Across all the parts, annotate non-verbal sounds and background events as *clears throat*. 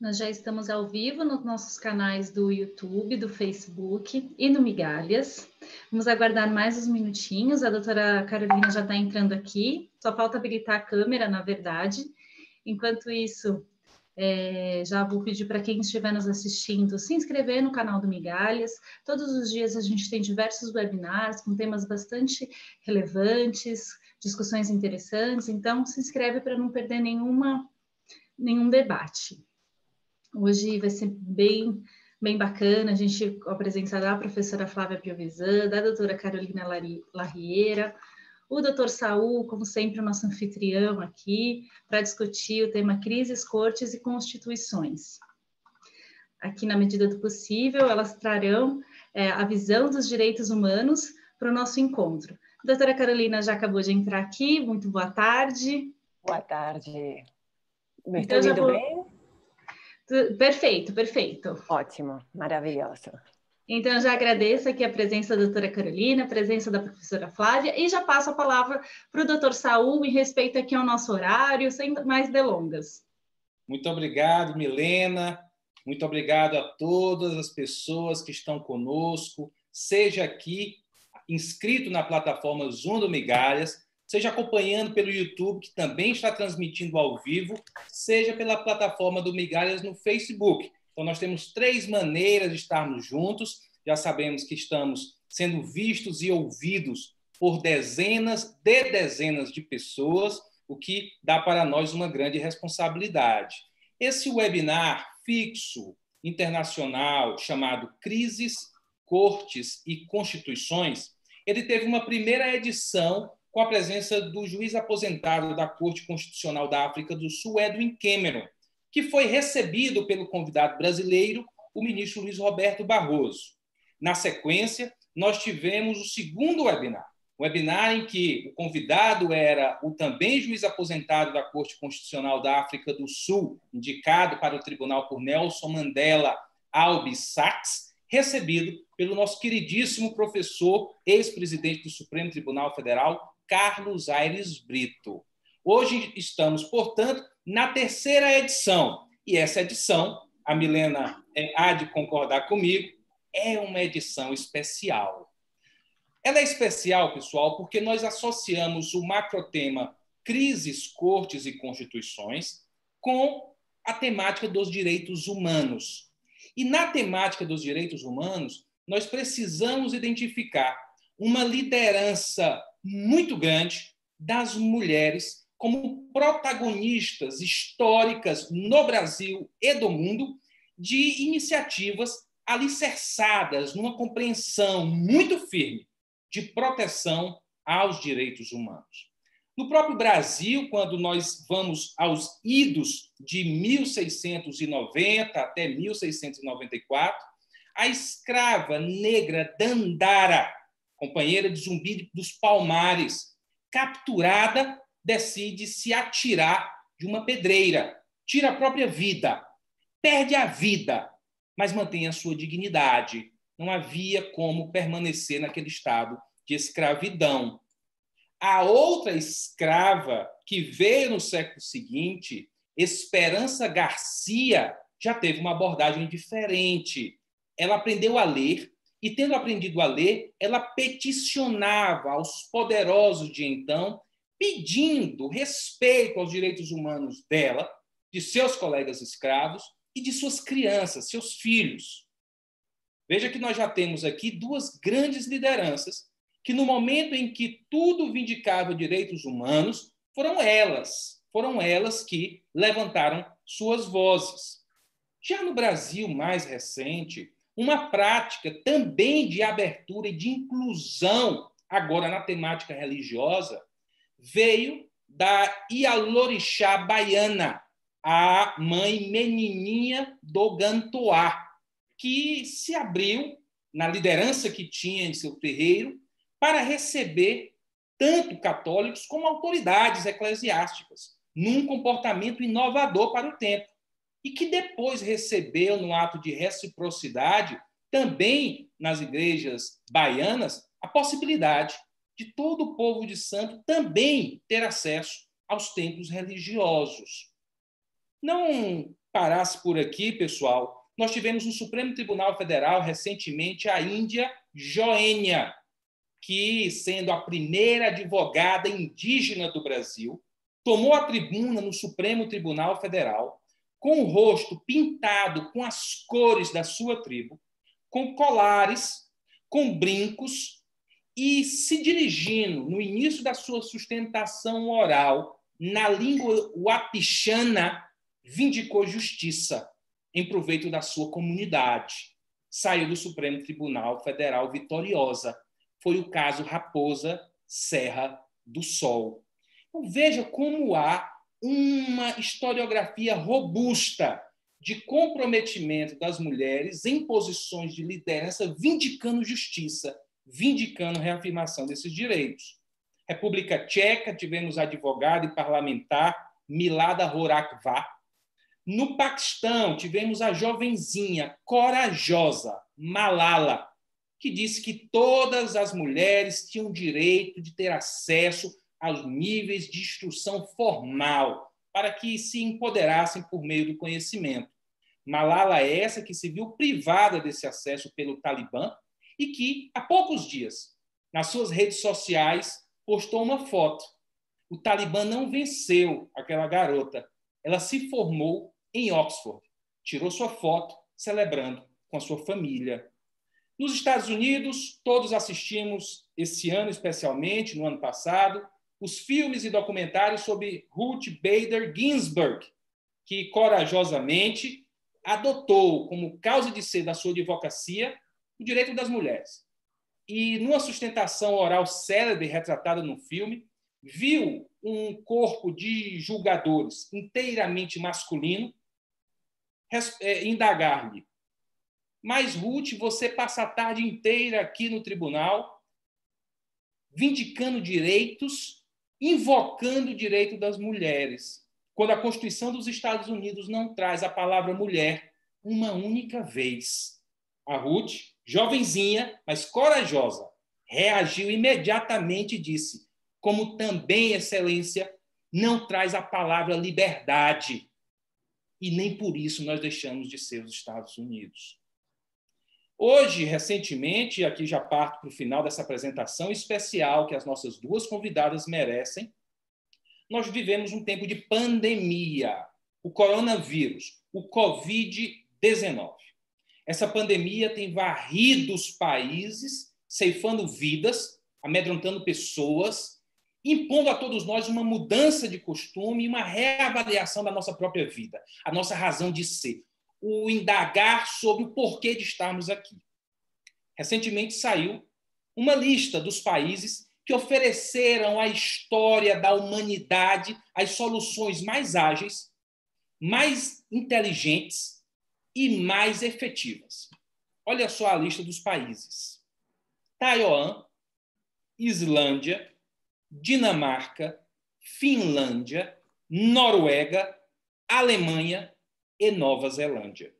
Nós já estamos ao vivo nos nossos canais do YouTube, do Facebook e no Migalhas. Vamos aguardar mais uns minutinhos. A doutora Carolina já está entrando aqui. Só falta habilitar a câmera, na verdade. Enquanto isso, é, já vou pedir para quem estiver nos assistindo se inscrever no canal do Migalhas. Todos os dias a gente tem diversos webinars com temas bastante relevantes, discussões interessantes. Então, se inscreve para não perder nenhuma, nenhum debate. Hoje vai ser bem, bem bacana a gente apresentar a professora Flávia Piovesan, da doutora Carolina Larriera, o doutor Saul, como sempre, o nosso anfitrião aqui, para discutir o tema crises, cortes e constituições. Aqui, na medida do possível, elas trarão é, a visão dos direitos humanos para o nosso encontro. A doutora Carolina já acabou de entrar aqui, muito boa tarde. Boa tarde. Me então, já vou... bem? Perfeito, perfeito. Ótimo, maravilhoso. Então, já agradeço aqui a presença da doutora Carolina, a presença da professora Flávia, e já passo a palavra para o doutor Saul em respeito aqui ao nosso horário, sem mais delongas. Muito obrigado, Milena. Muito obrigado a todas as pessoas que estão conosco, seja aqui inscrito na plataforma Zoom do Migalhas, seja acompanhando pelo YouTube, que também está transmitindo ao vivo, seja pela plataforma do Migalhas no Facebook. Então, nós temos três maneiras de estarmos juntos. Já sabemos que estamos sendo vistos e ouvidos por dezenas de dezenas de pessoas, o que dá para nós uma grande responsabilidade. Esse webinar fixo, internacional, chamado Crises, Cortes e Constituições, ele teve uma primeira edição com a presença do juiz aposentado da Corte Constitucional da África do Sul, Edwin Cameron, que foi recebido pelo convidado brasileiro, o ministro Luiz Roberto Barroso. Na sequência, nós tivemos o segundo webinar, o webinar em que o convidado era o também juiz aposentado da Corte Constitucional da África do Sul, indicado para o tribunal por Nelson Mandela Alves Sachs, recebido pelo nosso queridíssimo professor, ex-presidente do Supremo Tribunal Federal, Carlos Aires Brito. Hoje estamos, portanto, na terceira edição, e essa edição, a Milena é, há de concordar comigo, é uma edição especial. Ela é especial, pessoal, porque nós associamos o macrotema crises, cortes e constituições com a temática dos direitos humanos. E na temática dos direitos humanos, nós precisamos identificar uma liderança muito grande das mulheres como protagonistas históricas no Brasil e do mundo de iniciativas alicerçadas numa compreensão muito firme de proteção aos direitos humanos. No próprio Brasil, quando nós vamos aos idos de 1690 até 1694, a escrava negra Dandara companheira de Zumbi dos Palmares, capturada, decide se atirar de uma pedreira, tira a própria vida, perde a vida, mas mantém a sua dignidade. Não havia como permanecer naquele estado de escravidão. A outra escrava que veio no século seguinte, Esperança Garcia, já teve uma abordagem diferente. Ela aprendeu a ler e, tendo aprendido a ler, ela peticionava aos poderosos de então, pedindo respeito aos direitos humanos dela, de seus colegas escravos e de suas crianças, seus filhos. Veja que nós já temos aqui duas grandes lideranças que, no momento em que tudo vindicava direitos humanos, foram elas, foram elas que levantaram suas vozes. Já no Brasil mais recente, uma prática também de abertura e de inclusão, agora na temática religiosa, veio da Ialorixá baiana, a mãe menininha do Gantoá, que se abriu na liderança que tinha em seu terreiro para receber tanto católicos como autoridades eclesiásticas, num comportamento inovador para o tempo e que depois recebeu, no ato de reciprocidade, também nas igrejas baianas, a possibilidade de todo o povo de santo também ter acesso aos templos religiosos. Não parasse por aqui, pessoal. Nós tivemos no Supremo Tribunal Federal recentemente a Índia Joênia, que, sendo a primeira advogada indígena do Brasil, tomou a tribuna no Supremo Tribunal Federal com o rosto pintado com as cores da sua tribo, com colares, com brincos e se dirigindo no início da sua sustentação oral na língua wapixana, vindicou justiça em proveito da sua comunidade. Saiu do Supremo Tribunal Federal vitoriosa. Foi o caso Raposa Serra do Sol. Então, veja como há uma historiografia robusta de comprometimento das mulheres em posições de liderança, vindicando justiça, vindicando reafirmação desses direitos. República Tcheca, tivemos advogada e parlamentar Milada Horakvá. No Paquistão, tivemos a jovenzinha corajosa Malala, que disse que todas as mulheres tinham direito de ter acesso aos níveis de instrução formal, para que se empoderassem por meio do conhecimento. Malala é essa que se viu privada desse acesso pelo Talibã e que, há poucos dias, nas suas redes sociais, postou uma foto. O Talibã não venceu aquela garota. Ela se formou em Oxford, tirou sua foto celebrando com a sua família. Nos Estados Unidos, todos assistimos esse ano, especialmente no ano passado, os filmes e documentários sobre Ruth Bader Ginsburg, que corajosamente adotou como causa de ser da sua advocacia o direito das mulheres. E numa sustentação oral célebre retratada no filme, viu um corpo de julgadores inteiramente masculino é, indagar-lhe: Mas Ruth, você passa a tarde inteira aqui no tribunal vindicando direitos invocando o direito das mulheres, quando a Constituição dos Estados Unidos não traz a palavra mulher uma única vez. A Ruth, jovenzinha, mas corajosa, reagiu imediatamente e disse: como também, Excelência, não traz a palavra liberdade. E nem por isso nós deixamos de ser os Estados Unidos. Hoje, recentemente, aqui já parto para o final dessa apresentação especial que as nossas duas convidadas merecem, nós vivemos um tempo de pandemia, o coronavírus, o Covid-19. Essa pandemia tem varrido os países, ceifando vidas, amedrontando pessoas, impondo a todos nós uma mudança de costume e uma reavaliação da nossa própria vida, a nossa razão de ser o indagar sobre o porquê de estarmos aqui. Recentemente saiu uma lista dos países que ofereceram à história da humanidade as soluções mais ágeis, mais inteligentes e mais efetivas. Olha só a lista dos países: Taiwan, Islândia, Dinamarca, Finlândia, Noruega, Alemanha, e Nova Zelândia.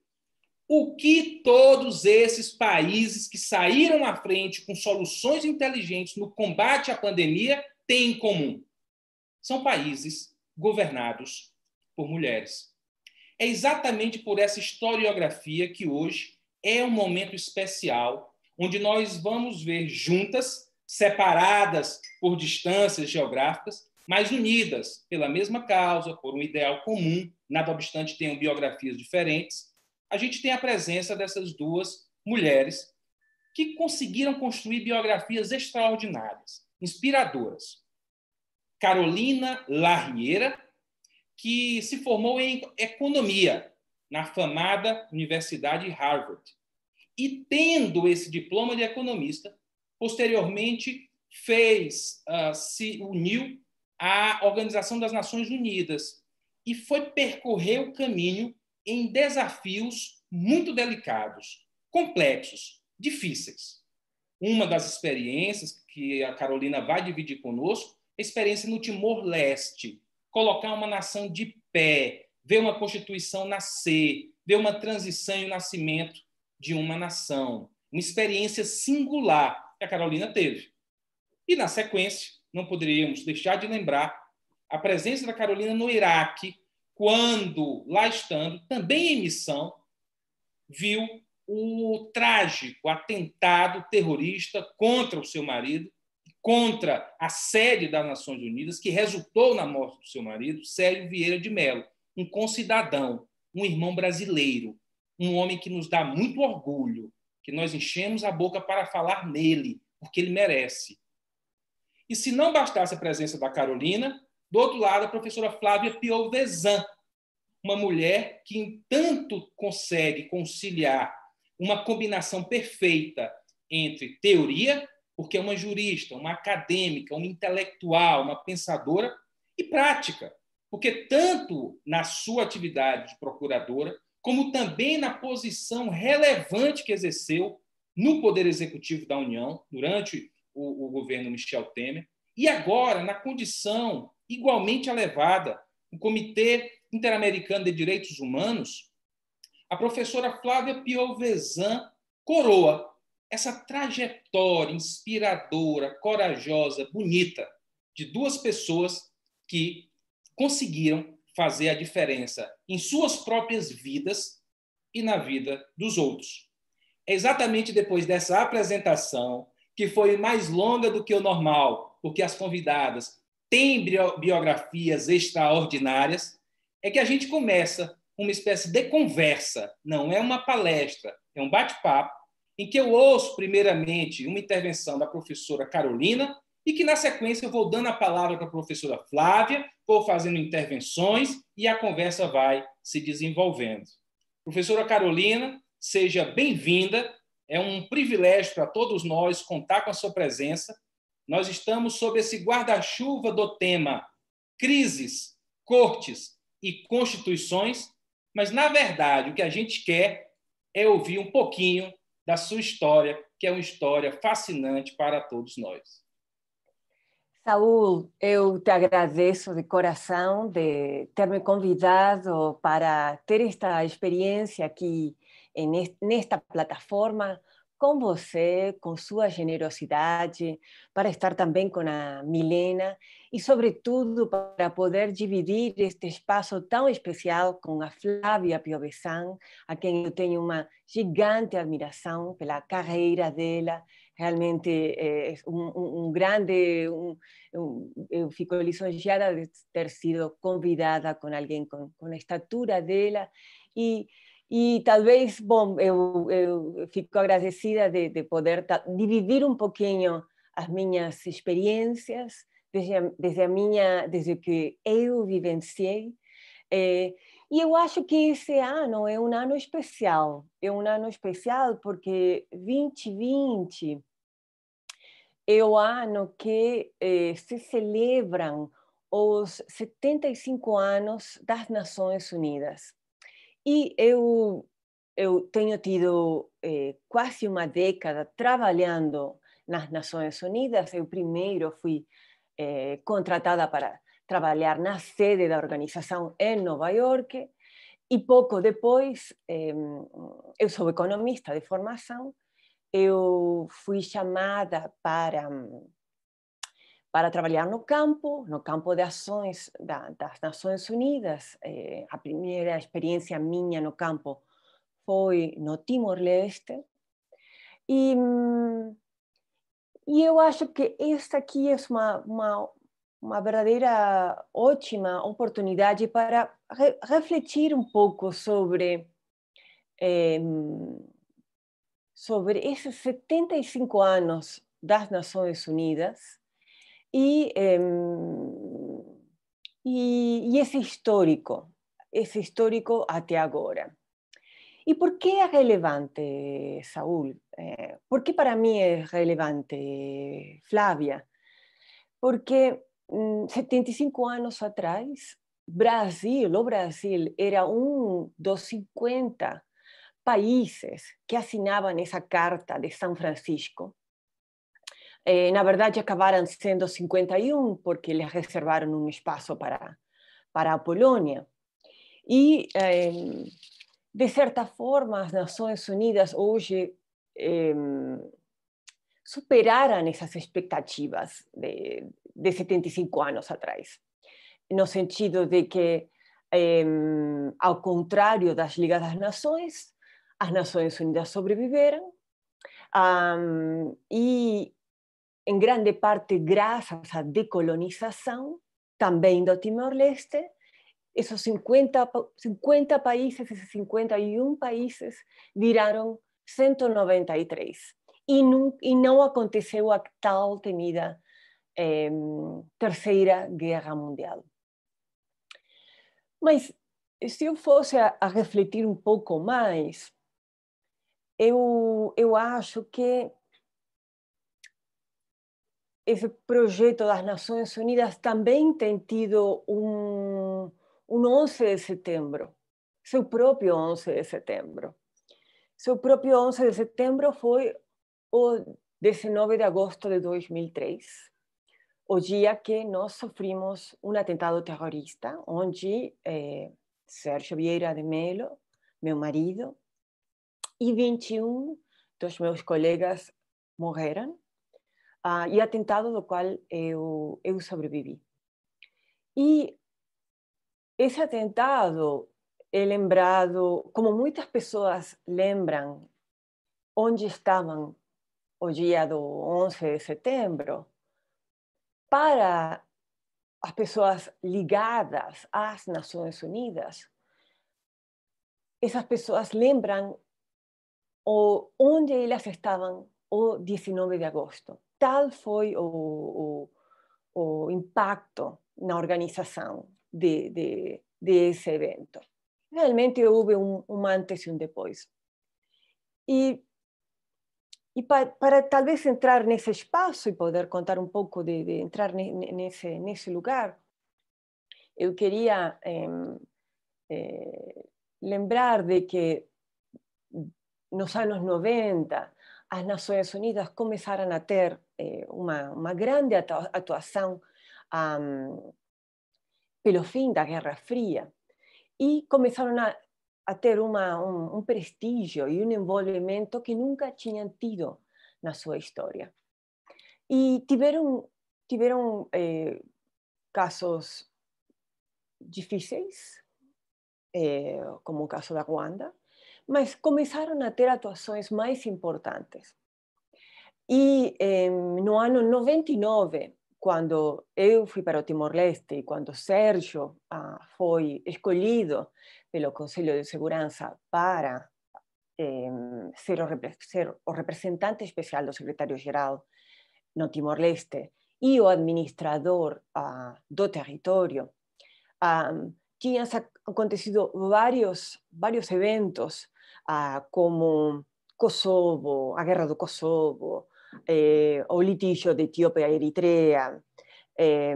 O que todos esses países que saíram à frente com soluções inteligentes no combate à pandemia têm em comum? São países governados por mulheres. É exatamente por essa historiografia que hoje é um momento especial, onde nós vamos ver juntas, separadas por distâncias geográficas, mas unidas pela mesma causa, por um ideal comum, nada obstante tenham biografias diferentes, a gente tem a presença dessas duas mulheres que conseguiram construir biografias extraordinárias, inspiradoras. Carolina Larriera, que se formou em economia na famada Universidade Harvard, e tendo esse diploma de economista, posteriormente fez uh, se uniu à Organização das Nações Unidas e foi percorrer o caminho em desafios muito delicados, complexos, difíceis. Uma das experiências que a Carolina vai dividir conosco é a experiência no Timor-Leste, colocar uma nação de pé, ver uma constituição nascer, ver uma transição e o nascimento de uma nação. Uma experiência singular que a Carolina teve. E, na sequência, não poderíamos deixar de lembrar a presença da Carolina no Iraque, quando, lá estando, também em missão, viu o trágico atentado terrorista contra o seu marido, contra a sede das Nações Unidas, que resultou na morte do seu marido, Sérgio Vieira de Mello, um concidadão, um irmão brasileiro, um homem que nos dá muito orgulho, que nós enchemos a boca para falar nele, porque ele merece. E se não bastasse a presença da Carolina, do outro lado, a professora Flávia Piovesan, uma mulher que tanto consegue conciliar uma combinação perfeita entre teoria, porque é uma jurista, uma acadêmica, uma intelectual, uma pensadora, e prática, porque tanto na sua atividade de procuradora, como também na posição relevante que exerceu no Poder Executivo da União durante o, o governo Michel Temer, e agora, na condição igualmente elevada, o Comitê Interamericano de Direitos Humanos, a professora Flávia Piovesan coroa essa trajetória inspiradora, corajosa, bonita de duas pessoas que conseguiram fazer a diferença em suas próprias vidas e na vida dos outros. É exatamente depois dessa apresentação, que foi mais longa do que o normal, porque as convidadas têm biografias extraordinárias, é que a gente começa uma espécie de conversa, não é uma palestra, é um bate-papo, em que eu ouço, primeiramente, uma intervenção da professora Carolina, e que, na sequência, eu vou dando a palavra para a professora Flávia, vou fazendo intervenções e a conversa vai se desenvolvendo. Professora Carolina, seja bem-vinda é um privilégio para todos nós contar com a sua presença. Nós estamos sob esse guarda-chuva do tema crises, cortes e constituições, mas na verdade o que a gente quer é ouvir um pouquinho da sua história, que é uma história fascinante para todos nós. Saul, eu te agradeço de coração de ter me convidado para ter esta experiência aqui en est, nesta plataforma com você, com sua generosidade, para estar também com a Milena e, sobretudo, para poder dividir este espaço tão especial com a Flávia Piovesan, a quem eu tenho uma gigante admiração pela carreira dela. Realmente é um, um, um grande. Um, eu eh, fico lisonjeada de ter sido convidada com alguém com, com a estatura dela e e talvez, bom, eu, eu fico agradecida de, de poder dividir um pouquinho as minhas experiências, desde a, desde a minha, desde que eu vivenciei. É, e eu acho que esse ano é um ano especial, é um ano especial porque 2020 é o ano que eh, se celebram os 75 anos das Nações Unidas. E eu, eu tenho tido eh, quase uma década trabalhando nas Nações Unidas. Eu primeiro fui eh, contratada para trabalhar na sede da organização em Nova York e pouco depois, eh, eu sou economista de formação, eu fui chamada para para trabalhar no campo, no campo de ações da, das Nações Unidas. Eh, a primeira experiência minha no campo foi no Timor-Leste. E, e mm, eu acho que esta aqui é uma, uma, uma verdadeira ótima oportunidade para re, refletir um pouco sobre, eh, sobre esses 75 anos das Nações Unidas Em, y, y, es histórico, es histórico hasta ahora. ¿Y por qué es relevante, Saúl? Eh, ¿Por qué para mí es relevante, Flavia? Porque 75 mm, años atrás, Brasil, o Brasil, era un dos 50 países que asignaban esa carta de San Francisco eh, na verdade, acabaram sendo 51, e um, porque les reservaron un um espacio para, para Y, e, eh, de cierta forma, las Naciones Unidas hoy eh, esas expectativas de, de 75 e años atrás, no sentido de que, eh, al contrario las Ligas das Naciones las Naciones Unidas sobrevivieron. Y... Ah, em grande parte graças à decolonização, também do Timor-Leste, esses 50, 50 países, esses 51 países, viraram 193. E não, e não aconteceu a tal temida eh, Terceira Guerra Mundial. Mas se eu fosse a, a refletir um pouco mais, eu, eu acho que esse projeto das nações Unidas também tem tido um, 11 de setembro, seu próprio 11 de setembro. Seu próprio 11 de setembro foi o 19 de agosto de 2003, o dia que nós sofrimos um atentado terrorista, onde eh, Sergio Vieira de Melo, meu marido, e 21 dos meus colegas morreram ah, e atentado do qual eu, eu sobrevivi. E esse atentado é lembrado, como muitas pessoas lembram, onde estavam o dia do 11 de setembro, para as pessoas ligadas às Nações Unidas, essas pessoas lembram onde elas estavam o 19 de agosto tal foi o, o, o impacto na organização de, de, desse evento. Realmente houve um, um antes e um depois. E, e para, para, talvez entrar nesse espaço e poder contar um pouco de, de entrar nesse, nesse lugar, eu queria eh, eh, lembrar de que nos anos 90 as Nações Unidas começaram a ter eh, uma, uma grande atuação um, pelo fim da Guerra Fria e começaram a, a ter uma, um, um prestígio e um envolvimento que nunca tinham tido na sua história. E tiveram, tiveram eh, casos difíceis, eh, como o caso da Ruanda, mas comenzaron a ter actuaciones más importantes. Y eh, no año ah, 99, cuando eu fui para Timor-Leste y cuando Sergio ah, fue foi escolhido pelo Consejo de Seguridad para em, ser, o, representante especial do secretario general no Timor-Leste y o administrador do território, ah, tinham acontecido varios eventos ah, como Kosovo, a guerra do Kosovo, eh, o litígio de Etiópia e Eritrea, eh,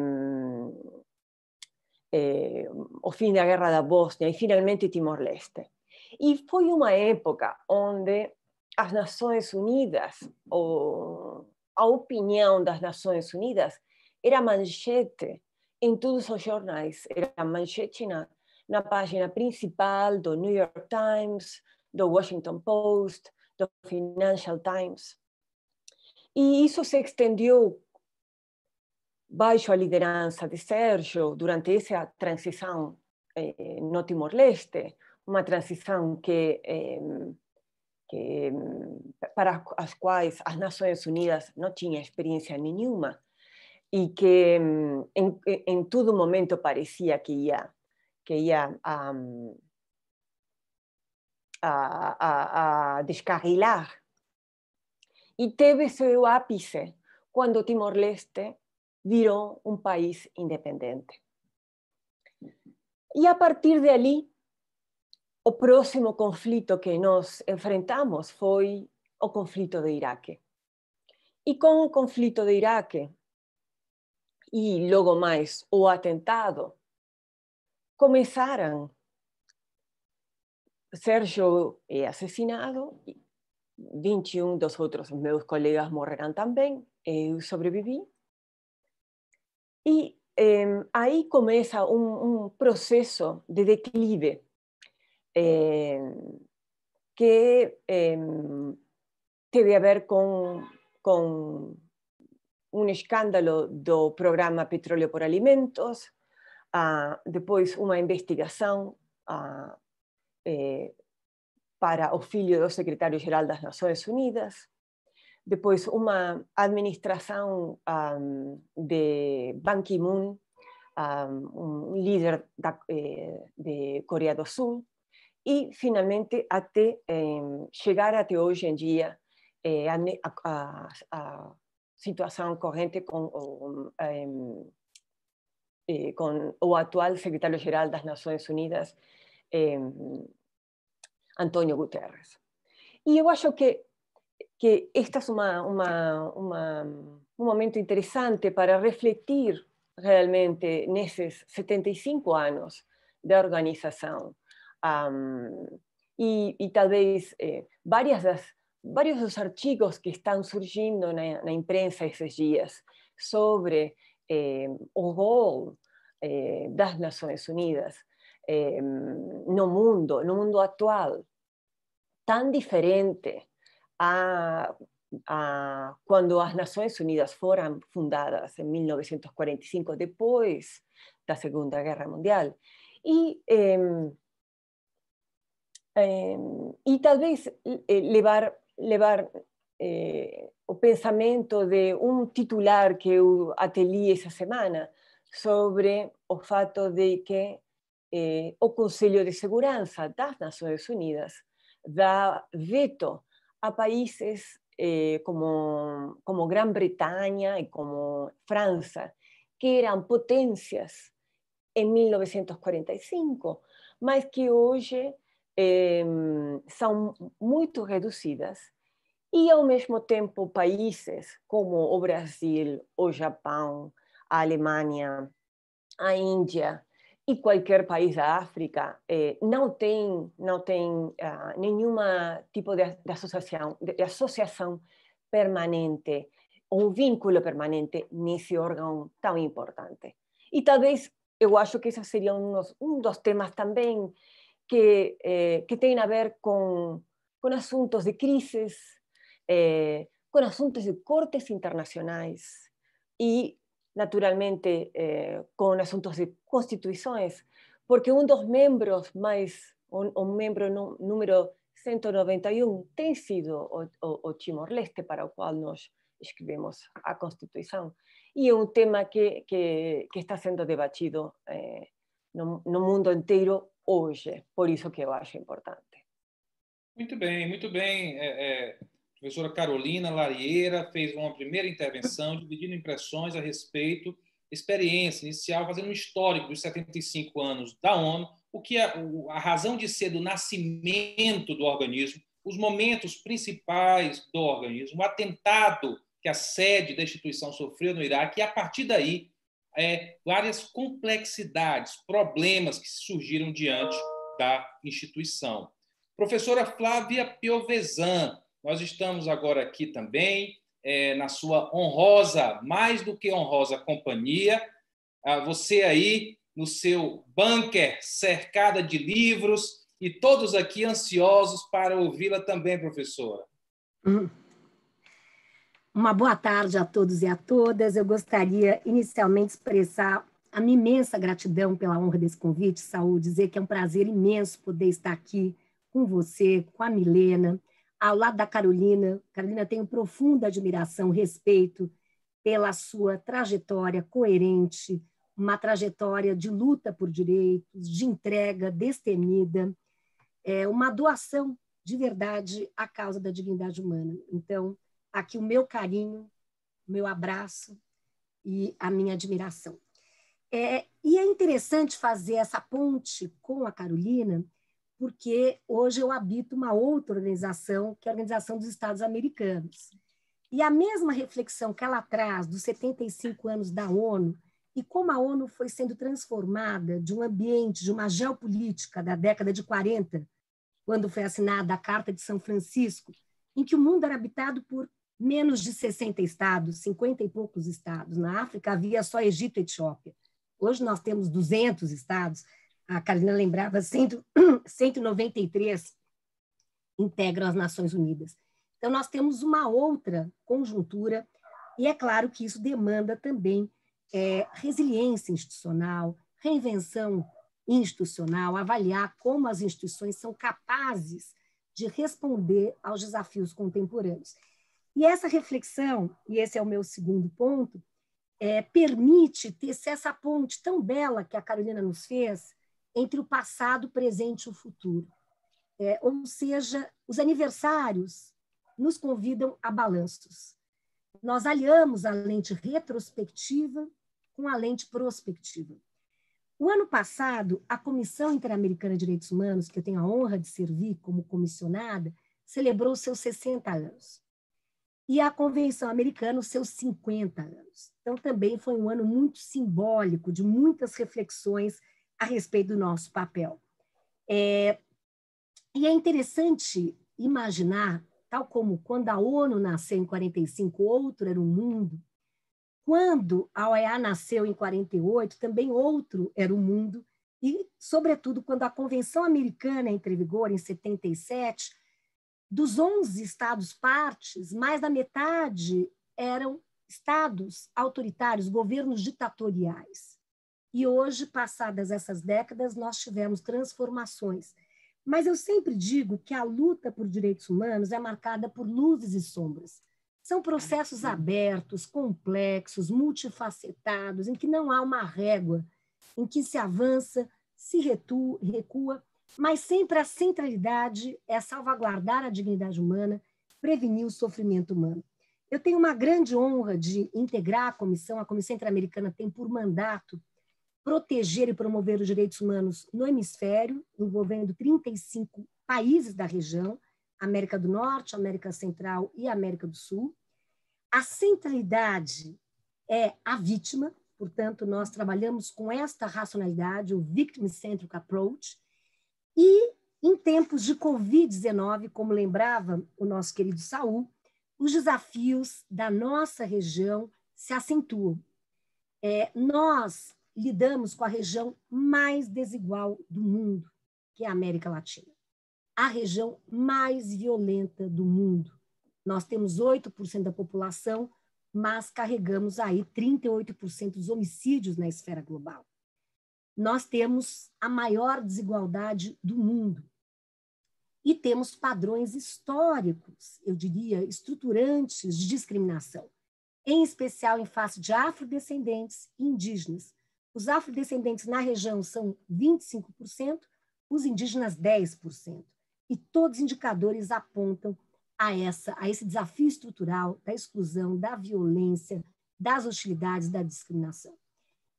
eh, o fim da guerra da Bósnia e finalmente Timor-Leste. E foi uma época onde as Nações Unidas, ou a opinião das Nações Unidas, era manchete em todos os jornais, era manchete na, na página principal do New York Times, The Washington Post, The Financial Times. Y eso se extendió bajo la liderança de Sergio durante esa transición eh, no Timor-Leste, una transición que, eh, que, em, para las cuales las naciones Unidas no tinha experiencia ninguna. Y que em, en todo momento parecía que ia que a, a, a descarrilar. E teve seu ápice quando Timor-Leste virou um país independente. E a partir dali, o próximo conflito que nós enfrentamos foi o conflito de Iraque. E com o conflito de Iraque, e logo mais o atentado, começaram Sergio eh, asesinado, 21 dos otros meus colegas morrerán también, eu eh, sobreviví. Y em, ahí comienza un, proceso de declive em, que eh, que a ver con, un escándalo do programa Petróleo por Alimentos, ah, después una investigación ah, eh, para o filho do secretário geral das Naciones Unidas, después una administración um, de Ban Ki-moon, um, un líder de eh, Corea do Sul, y finalmente até em, eh, chegar até hoje em a, a, a, situação corrente com em, eh, o, actual o atual las geral das Unidas, Em, Antonio Guterres. y yo creo que, que este es una momento interesante para refletir realmente en esos 75 años de organización y tal vez eh, varios de los archivos que están surgiendo en la imprensa esos días sobre em, eh, o de las Naciones Unidas eh, no mundo, no mundo actual tan diferente a, cuando las Naciones Unidas fueron fundadas en 1945, después de la Segunda Guerra Mundial. y em, em, eh, eh, vez levar, o pensamiento de un titular que atelí esa semana sobre el fato de que eh, o Conselho de Segurança das Nações Unidas dá veto a países eh, como, como Grã-Bretanha e como França, que eram potências em 1945, mas que hoje eh, são muito reduzidas. E, ao mesmo tempo, países como o Brasil, o Japão, a Alemanha, a Índia, Y cualquier país da África eh, no tiene tem nenhuma ah, tipo de, asociación de, permanente ou vínculo permanente ese órgano tan importante Y tal vez yo acho que esse sería unos dos temas también que eh, que a ver con asuntos de crisis, eh, con asuntos de cortes internacionales e naturalmente eh, con asuntos de constituciones, porque un dos miembros más un un número 191 ha sido o, o, Timor-Leste para el cual nos escribimos a constitución y un un tema que, está siendo debatido en eh, no, mundo entero hoy, por eso que vaya importante. Muy bien, muy bien. Eh, professora Carolina Larieira fez uma primeira intervenção dividindo impressões a respeito, experiência inicial, fazendo um histórico dos 75 anos da ONU, o que é a razão de ser do nascimento do organismo, os momentos principais do organismo, o atentado que a sede da instituição sofreu no Iraque, e a partir daí, é, várias complexidades, problemas que surgiram diante da instituição. Professora Flávia Piovesan, nós estamos agora aqui também é, na sua honrosa, mais do que honrosa companhia. Ah, você aí no seu bunker cercada de livros e todos aqui ansiosos para ouvi-la também, professora. Hum. Uma boa tarde a todos e a todas. Eu gostaria inicialmente de expressar a minha imensa gratidão pela honra desse convite, Saúl, dizer que é um prazer imenso poder estar aqui com você, com a Milena ao lado da Carolina. Carolina, tenho profunda admiração, respeito pela sua trajetória coerente, uma trajetória de luta por direitos, de entrega destemida, é uma doação de verdade à causa da dignidade humana. Então, aqui o meu carinho, o meu abraço e a minha admiração. É, e é interessante fazer essa ponte com a Carolina, porque hoje eu habito uma outra organização, que é a Organização dos Estados Americanos. E a mesma reflexão que ela traz dos 75 anos da ONU e como a ONU foi sendo transformada de um ambiente, de uma geopolítica da década de 40, quando foi assinada a Carta de São Francisco, em que o mundo era habitado por menos de 60 estados, 50 e poucos estados. Na África havia só Egito e Etiópia. Hoje nós temos 200 estados, a Carolina lembrava, 193 *clears throat* integram as Nações Unidas. Então, nós temos uma outra conjuntura, e é claro que isso demanda também é, resiliência institucional, reinvenção institucional, avaliar como as instituições são capazes de responder aos desafios contemporâneos. E essa reflexão, e esse é o meu segundo ponto, é, permite ter essa ponte tão bela que a Carolina nos fez entre o passado, o presente e o futuro. É, ou seja, os aniversários nos convidam a balanços. Nós aliamos a lente retrospectiva com a lente prospectiva. O ano passado, a Comissão Interamericana de Direitos Humanos, que eu tenho a honra de servir como comissionada, celebrou seus 60 anos. E a Convenção Americana, os seus 50 anos. Então, também foi um ano muito simbólico, de muitas reflexões a respeito do nosso papel. É, e é interessante imaginar, tal como quando a ONU nasceu em 45, outro era o mundo, quando a OEA nasceu em 48, também outro era o mundo, e, sobretudo, quando a Convenção Americana entre em vigor em 77, dos 11 estados partes, mais da metade eram estados autoritários, governos ditatoriais. E hoje, passadas essas décadas, nós tivemos transformações. Mas eu sempre digo que a luta por direitos humanos é marcada por luzes e sombras. São processos uhum. abertos, complexos, multifacetados, em que não há uma régua, em que se avança, se retu, recua, mas sempre a centralidade é salvaguardar a dignidade humana, prevenir o sofrimento humano. Eu tenho uma grande honra de integrar a comissão, a Comissão Interamericana tem por mandato proteger e promover os direitos humanos no hemisfério, envolvendo 35 países da região, América do Norte, América Central e América do Sul. A centralidade é a vítima, portanto, nós trabalhamos com esta racionalidade, o victim-centric approach, e em tempos de Covid-19, como lembrava o nosso querido Saul, os desafios da nossa região se acentuam. É, nós lidamos com a região mais desigual do mundo, que é a América Latina. A região mais violenta do mundo. Nós temos 8% da população, mas carregamos aí 38% dos homicídios na esfera global. Nós temos a maior desigualdade do mundo. E temos padrões históricos, eu diria, estruturantes de discriminação, em especial em face de afrodescendentes e indígenas, os afrodescendentes na região são 25%, os indígenas 10%. E todos os indicadores apontam a, essa, a esse desafio estrutural da exclusão, da violência, das hostilidades, da discriminação.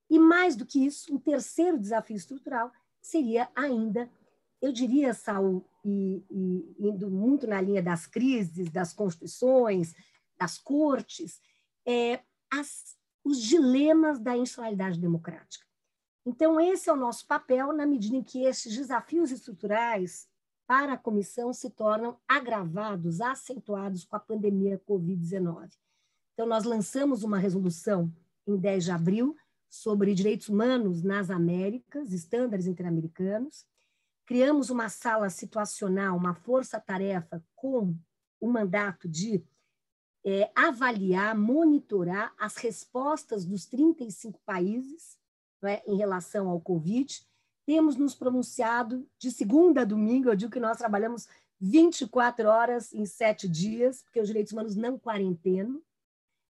E mais do que isso, um terceiro desafio estrutural seria ainda, eu diria, Saul, e, e indo muito na linha das crises, das constituições, das cortes, é, as os dilemas da insularidade democrática. Então, esse é o nosso papel, na medida em que esses desafios estruturais para a comissão se tornam agravados, acentuados com a pandemia Covid-19. Então, nós lançamos uma resolução em 10 de abril sobre direitos humanos nas Américas, estándares interamericanos. Criamos uma sala situacional, uma força-tarefa com o mandato de é, avaliar, monitorar as respostas dos 35 países é, em relação ao Covid. Temos nos pronunciado de segunda a domingo, eu digo que nós trabalhamos 24 horas em sete dias, porque os direitos humanos não quarentenam.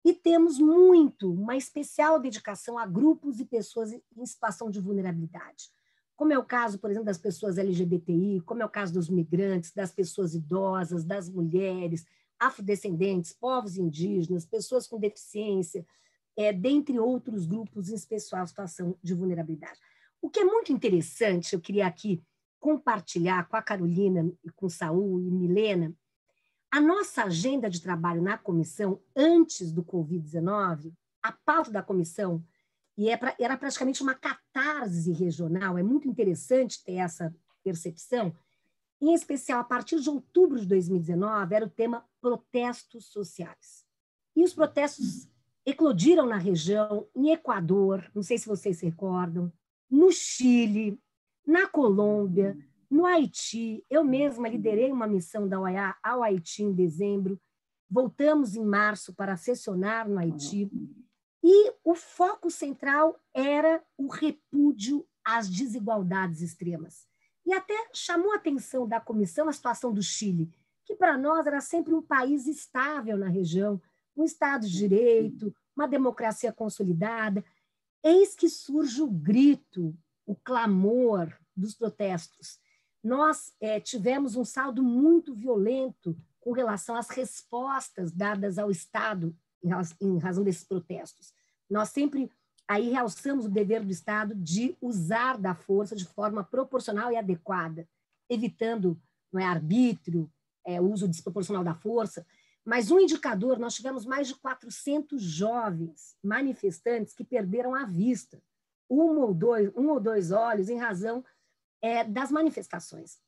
E temos muito, uma especial dedicação a grupos e pessoas em situação de vulnerabilidade como é o caso, por exemplo, das pessoas LGBTI, como é o caso dos migrantes, das pessoas idosas, das mulheres, afrodescendentes, povos indígenas, pessoas com deficiência, é, dentre outros grupos, em especial situação de vulnerabilidade. O que é muito interessante, eu queria aqui compartilhar com a Carolina, com Saul e Milena, a nossa agenda de trabalho na comissão, antes do Covid-19, a pauta da comissão, e é era praticamente uma catarse regional, é muito interessante ter essa percepção, em especial, a partir de outubro de 2019, era o tema protestos sociais. E os protestos eclodiram na região, em Equador, não sei se vocês se recordam, no Chile, na Colômbia, no Haiti. Eu mesma liderei uma missão da OEA ao Haiti em dezembro. Voltamos em março para sessionar no Haiti. E o foco central era o repúdio às desigualdades extremas. E até chamou a atenção da comissão a situação do Chile, que para nós era sempre um país estável na região, um Estado de uhum. direito, uma democracia consolidada. Eis que surge o grito, o clamor dos protestos. Nós é, tivemos um saldo muito violento com relação às respostas dadas ao Estado em, em razão desses protestos. Nós sempre Aí realçamos o dever do Estado de usar da força de forma proporcional e adequada, evitando não é, arbítrio, é, uso desproporcional da força. Mas um indicador, nós tivemos mais de 400 jovens manifestantes que perderam a vista, um ou dois, um ou dois olhos, em razão é, das manifestações.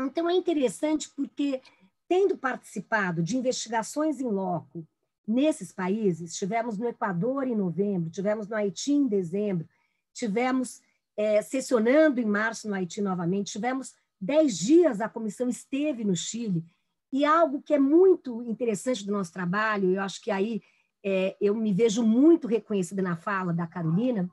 Então, é interessante porque, tendo participado de investigações em loco nesses países, tivemos no Equador em novembro, tivemos no Haiti em dezembro, tivemos é, sessionando em março no Haiti novamente, tivemos dez dias a comissão esteve no Chile, e algo que é muito interessante do nosso trabalho, eu acho que aí é, eu me vejo muito reconhecida na fala da Carolina,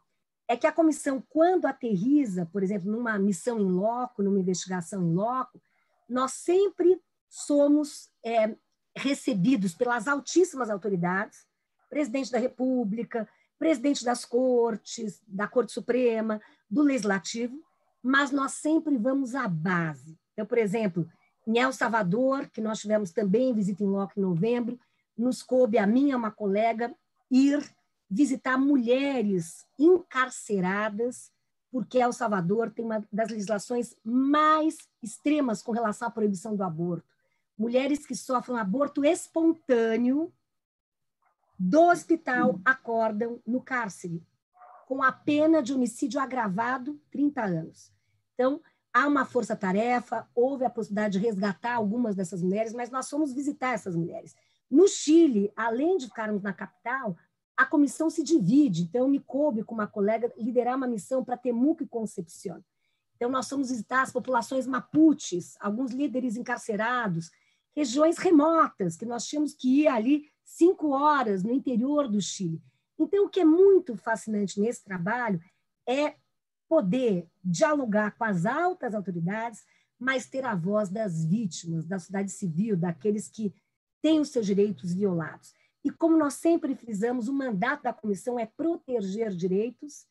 é que a comissão, quando aterriza, por exemplo, numa missão em loco, numa investigação em loco, nós sempre somos é, recebidos pelas altíssimas autoridades, presidente da República, presidente das Cortes, da Corte Suprema, do Legislativo, mas nós sempre vamos à base. Então, por exemplo, em El Salvador, que nós tivemos também visita em loco em novembro, nos coube a mim e a uma colega ir visitar mulheres encarceradas, porque El Salvador tem uma das legislações mais extremas com relação à proibição do aborto mulheres que sofrem aborto espontâneo do hospital acordam no cárcere, com a pena de homicídio agravado, 30 anos. Então, há uma força-tarefa, houve a possibilidade de resgatar algumas dessas mulheres, mas nós fomos visitar essas mulheres. No Chile, além de ficarmos na capital, a comissão se divide. Então, me coube com uma colega liderar uma missão para Temuco e Concepción. Então, nós fomos visitar as populações mapuches, alguns líderes encarcerados, regiões remotas, que nós tínhamos que ir ali cinco horas no interior do Chile. Então, o que é muito fascinante nesse trabalho é poder dialogar com as altas autoridades, mas ter a voz das vítimas, da sociedade civil, daqueles que têm os seus direitos violados. E como nós sempre frisamos, o mandato da comissão é proteger direitos,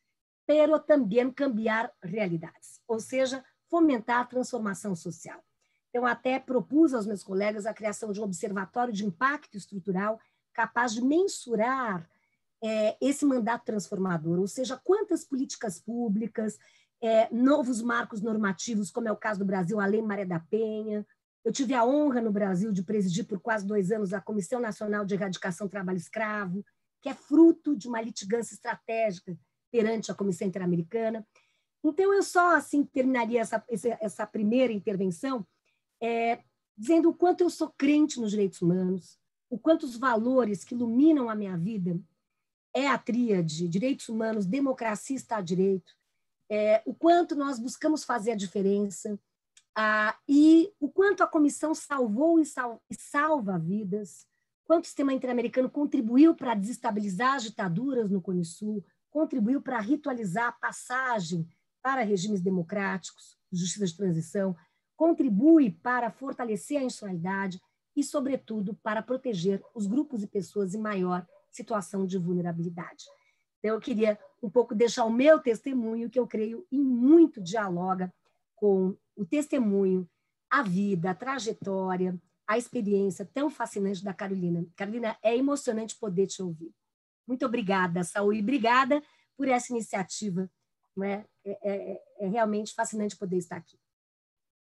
pero também cambiar realidades, ou seja, fomentar a transformação social. Então, até propus aos meus colegas a criação de um observatório de impacto estrutural capaz de mensurar é, esse mandato transformador, ou seja, quantas políticas públicas, é, novos marcos normativos, como é o caso do Brasil, a Lei Maria da Penha. Eu tive a honra no Brasil de presidir por quase dois anos a Comissão Nacional de Erradicação do Trabalho Escravo, que é fruto de uma litigância estratégica perante a Comissão Interamericana. Então, eu só assim terminaria essa, essa primeira intervenção é, dizendo o quanto eu sou crente nos direitos humanos, o quanto os valores que iluminam a minha vida é a tríade direitos humanos, democracia está a direito, é, o quanto nós buscamos fazer a diferença a, e o quanto a comissão salvou e, sal, e salva vidas, quanto o sistema interamericano contribuiu para desestabilizar as ditaduras no Cone Sul, contribuiu para ritualizar a passagem para regimes democráticos, justiça de transição, contribui para fortalecer a insularidade e, sobretudo, para proteger os grupos e pessoas em maior situação de vulnerabilidade. Então, eu queria um pouco deixar o meu testemunho, que eu creio em muito dialoga com o testemunho, a vida, a trajetória, a experiência tão fascinante da Carolina. Carolina, é emocionante poder te ouvir. Muito obrigada, Saúl, e obrigada por essa iniciativa. Né? É, é, é, é realmente fascinante poder estar aqui.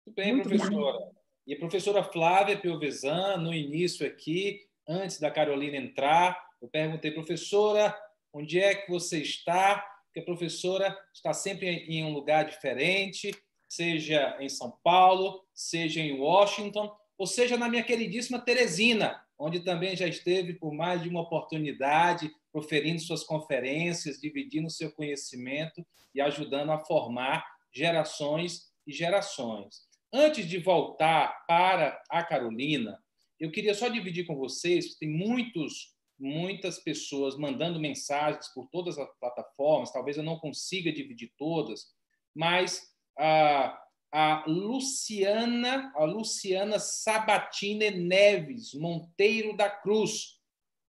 Muito bem, Muito professora. Bem. E a professora Flávia Piovesan, no início aqui, antes da Carolina entrar, eu perguntei, professora, onde é que você está? Porque a professora está sempre em um lugar diferente, seja em São Paulo, seja em Washington, ou seja na minha queridíssima Teresina, onde também já esteve por mais de uma oportunidade, proferindo suas conferências, dividindo seu conhecimento e ajudando a formar gerações e gerações. Antes de voltar para a Carolina, eu queria só dividir com vocês, tem muitos, muitas pessoas mandando mensagens por todas as plataformas, talvez eu não consiga dividir todas, mas a, a Luciana, a Luciana Sabatine Neves Monteiro da Cruz.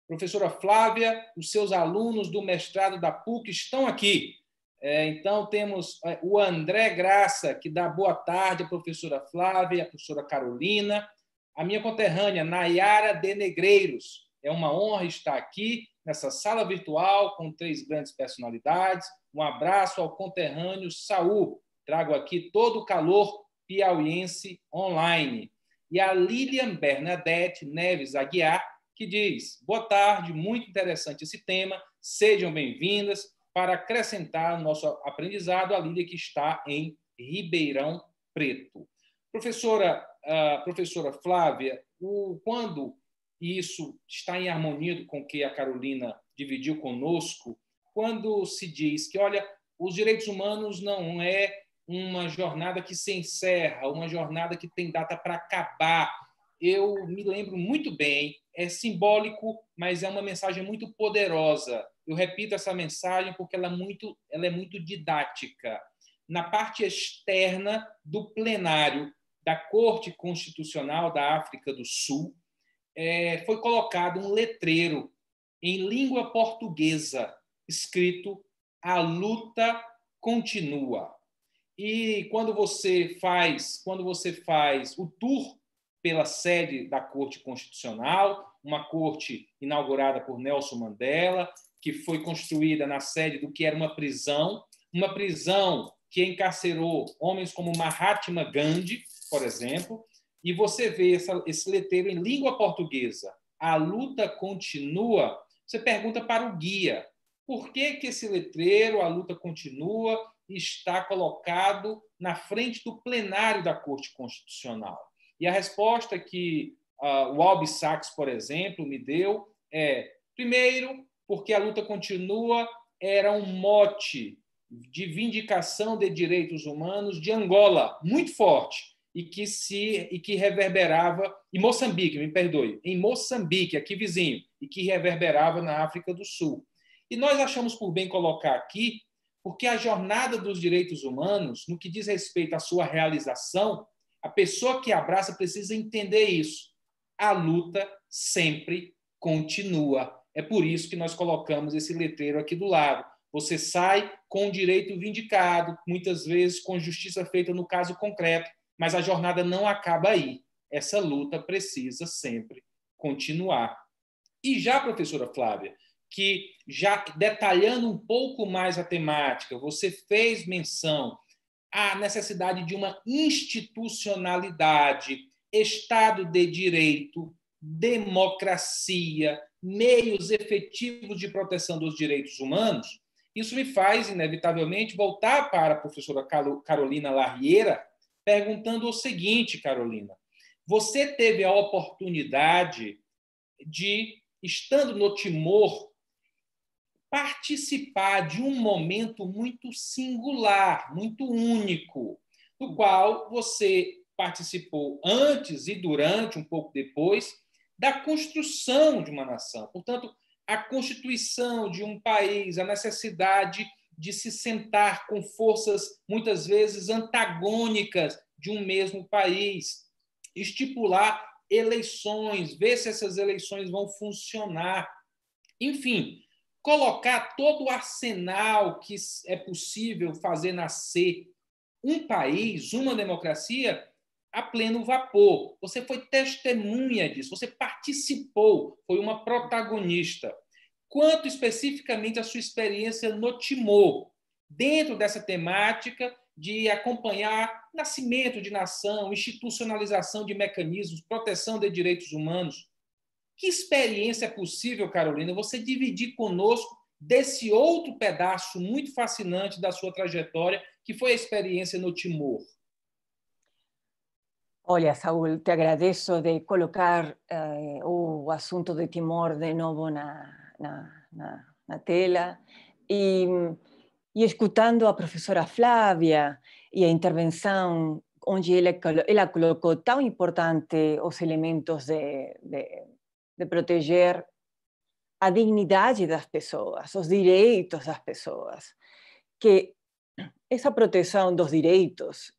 Professora Flávia, os seus alunos do mestrado da PUC estão aqui. É, então, temos é, o André Graça, que dá boa tarde à professora Flávia, à professora Carolina, a minha conterrânea, Nayara de Negreiros. É uma honra estar aqui nessa sala virtual com três grandes personalidades. Um abraço ao conterrâneo Saul. Trago aqui todo o calor piauiense online. E a Lilian Bernadette Neves Aguiar, que diz: Boa tarde, muito interessante esse tema. Sejam bem-vindas para acrescentar nosso aprendizado a Lília, que está em Ribeirão Preto. Professora, uh, professora Flávia, o, quando isso está em harmonia com o que a Carolina dividiu conosco, quando se diz que, olha, os direitos humanos não é uma jornada que se encerra, uma jornada que tem data para acabar. Eu me lembro muito bem é simbólico, mas é uma mensagem muito poderosa. Eu repito essa mensagem porque ela é muito, ela é muito didática. Na parte externa do plenário da Corte Constitucional da África do Sul, é, foi colocado um letreiro em língua portuguesa, escrito A luta continua. E quando você faz, quando você faz o tour pela sede da Corte Constitucional, uma corte inaugurada por Nelson Mandela, que foi construída na sede do que era uma prisão, uma prisão que encarcerou homens como Mahatma Gandhi, por exemplo, e você vê essa, esse letreiro em língua portuguesa, a luta continua, você pergunta para o guia, por que, que esse letreiro, a luta continua, está colocado na frente do plenário da Corte Constitucional? E a resposta que uh, o Albi Sachs, por exemplo, me deu é: primeiro, porque a luta continua era um mote de vindicação de direitos humanos de Angola, muito forte, e que se e que reverberava em Moçambique, me perdoe, em Moçambique, aqui vizinho, e que reverberava na África do Sul. E nós achamos por bem colocar aqui, porque a jornada dos direitos humanos, no que diz respeito à sua realização, a pessoa que abraça precisa entender isso. A luta sempre continua. É por isso que nós colocamos esse letreiro aqui do lado. Você sai com o direito vindicado, muitas vezes com justiça feita no caso concreto, mas a jornada não acaba aí. Essa luta precisa sempre continuar. E já, professora Flávia, que já detalhando um pouco mais a temática, você fez menção a necessidade de uma institucionalidade, Estado de Direito, democracia, meios efetivos de proteção dos direitos humanos, isso me faz, inevitavelmente, voltar para a professora Carolina Larriera, perguntando o seguinte, Carolina: você teve a oportunidade de, estando no Timor, participar de um momento muito singular, muito único, do qual você participou antes e durante, um pouco depois, da construção de uma nação. Portanto, a constituição de um país, a necessidade de se sentar com forças muitas vezes antagônicas de um mesmo país, estipular eleições, ver se essas eleições vão funcionar. Enfim, colocar todo o arsenal que é possível fazer nascer um país, uma democracia, a pleno vapor. Você foi testemunha disso, você participou, foi uma protagonista. Quanto especificamente a sua experiência no Timor, dentro dessa temática de acompanhar nascimento de nação, institucionalização de mecanismos, proteção de direitos humanos, que experiência é possível, Carolina, você dividir conosco desse outro pedaço muito fascinante da sua trajetória, que foi a experiência no Timor? Olha, Saúl, te agradeço de colocar eh, o assunto de Timor de novo na, na, na, na tela. E, e, escutando a professora Flávia e a intervenção onde ela, ela colocou tão importante os elementos de, de de proteger a dignidade das pessoas, os direitos das pessoas, que essa proteção dos direitos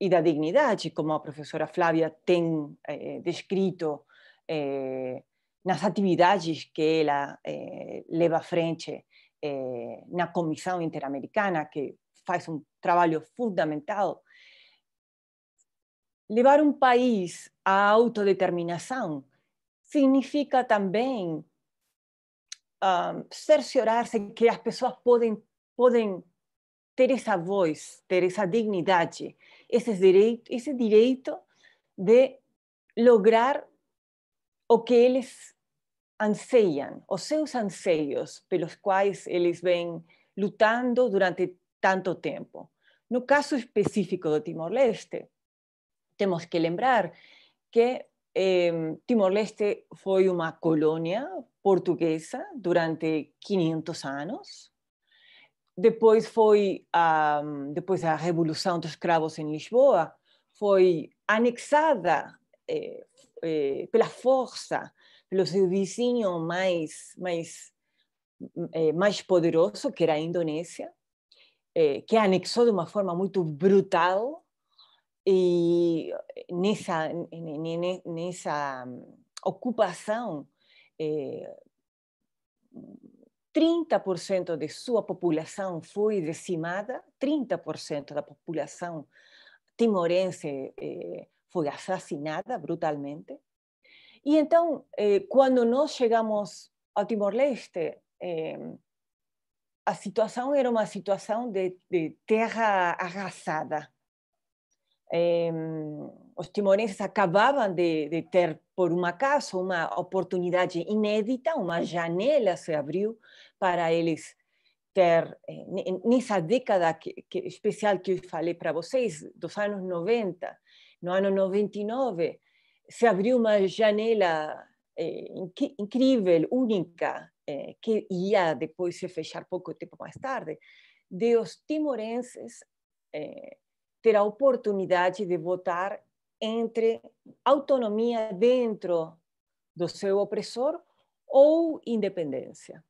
e da dignidade, como a professora Flávia tem eh, descrito eh, nas atividades que ela eh, leva à frente eh, na Comissão Interamericana, que faz um trabalho fundamental, levar um país à autodeterminação significa também um, ah, cerciorar-se que as pessoas podem, podem ter essa voz, ter essa dignidade, esse direito, esse direito de lograr o que eles anseiam, os seus anseios pelos quais eles vêm lutando durante tanto tempo. No caso específico do Timor-Leste, temos que lembrar que eh, Timor-Leste foi uma colônia portuguesa durante 500 anos. Depois foi a, depois da Revolução dos Cravos em Lisboa, foi anexada eh, eh, pela força pelo seu vizinho mais, mais, eh, mais poderoso, que era a Indonésia, eh, que anexou de uma forma muito brutal e eh, nessa, nessa hum, ocupação, eh, por 30% de sua população foi decimada, 30% da população timorense eh, foi assassinada brutalmente. E então, quando nós chegamos ao Timor-Leste, a situação era uma situação de, de terra arrasada eh, os timorenses acabavam de, de, ter, por um acaso, uma oportunidade inédita, uma janela se abriu para eles ter, eh, nessa década que, que, especial que eu falei para vocês, dos anos 90, no ano 99, se abriu uma janela eh, incrível, única, eh, que ia depois se fechar pouco tempo mais tarde, de os timorenses eh, ter a oportunidade de votar entre autonomia dentro do seu opressor ou independência.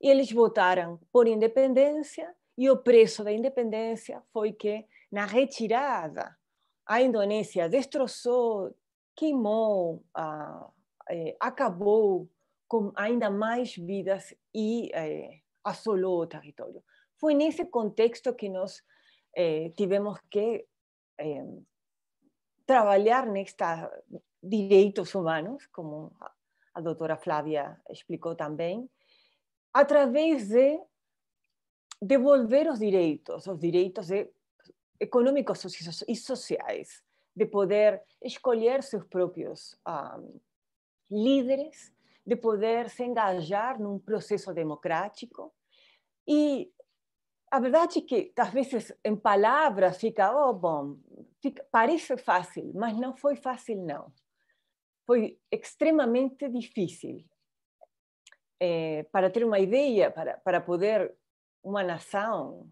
Eles votaram por independência e o preço da independência foi que, na retirada, a Indonésia destroçou, queimou, ah, eh, acabou com ainda mais vidas e eh, assolou o território. Foi nesse contexto que nós eh, tivemos que eh, trabalhar nestes direitos humanos, como a doutora Flávia explicou também, através de devolver os direitos, os direitos de, econômicos e sociais, de poder escolher seus próprios um, líderes, de poder se engajar num processo democrático e a verdade é que, às vezes, em palavras fica, oh, bom, fica, parece fácil, mas não foi fácil, não. Foi extremamente difícil. É, para ter uma ideia, para, para poder uma nação,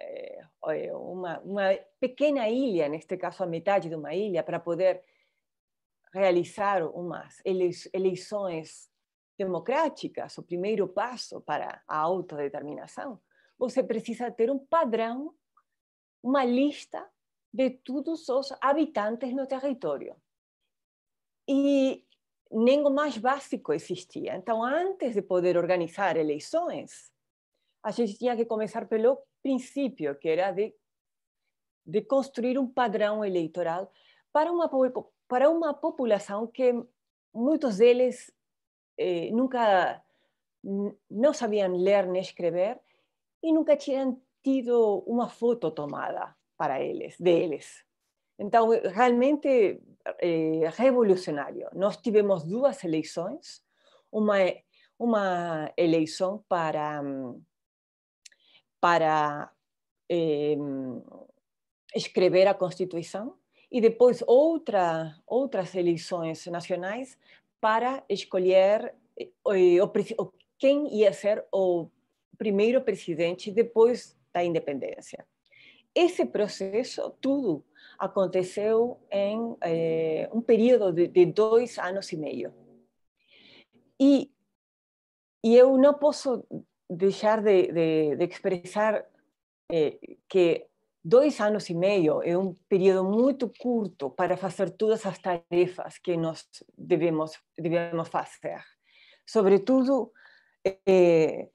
é, é uma, uma pequena ilha, neste caso a metade de uma ilha, para poder realizar umas eleições democráticas, o primeiro passo para a autodeterminação, se precisa tener un padrão, una lista de todos los habitantes no territorio. Y nem más más básico existía. Entonces, antes de poder organizar elecciones, a gente tenía que começar pelo principio que era de, construir un padrão electoral para una para que muchos deles eh, nunca no sabían leer ni escrever e nunca tinham tido uma foto tomada para eles, deles. Então, realmente é eh, revolucionário. Nós tivemos duas eleições, uma uma eleição para para é, escrever a Constituição e depois outra outras eleições nacionais para escolher eh, o, o, quem ia ser o primeiro presidente después la la Esse proceso proceso, aconteceu en em, eh, un um período de, dos años e y medio. Y e, y e eu não de, de, eh, que dos años e y medio es un um período muy corto para hacer todas las tarefas que debemos debemos devemos sobre Sobretudo, eh,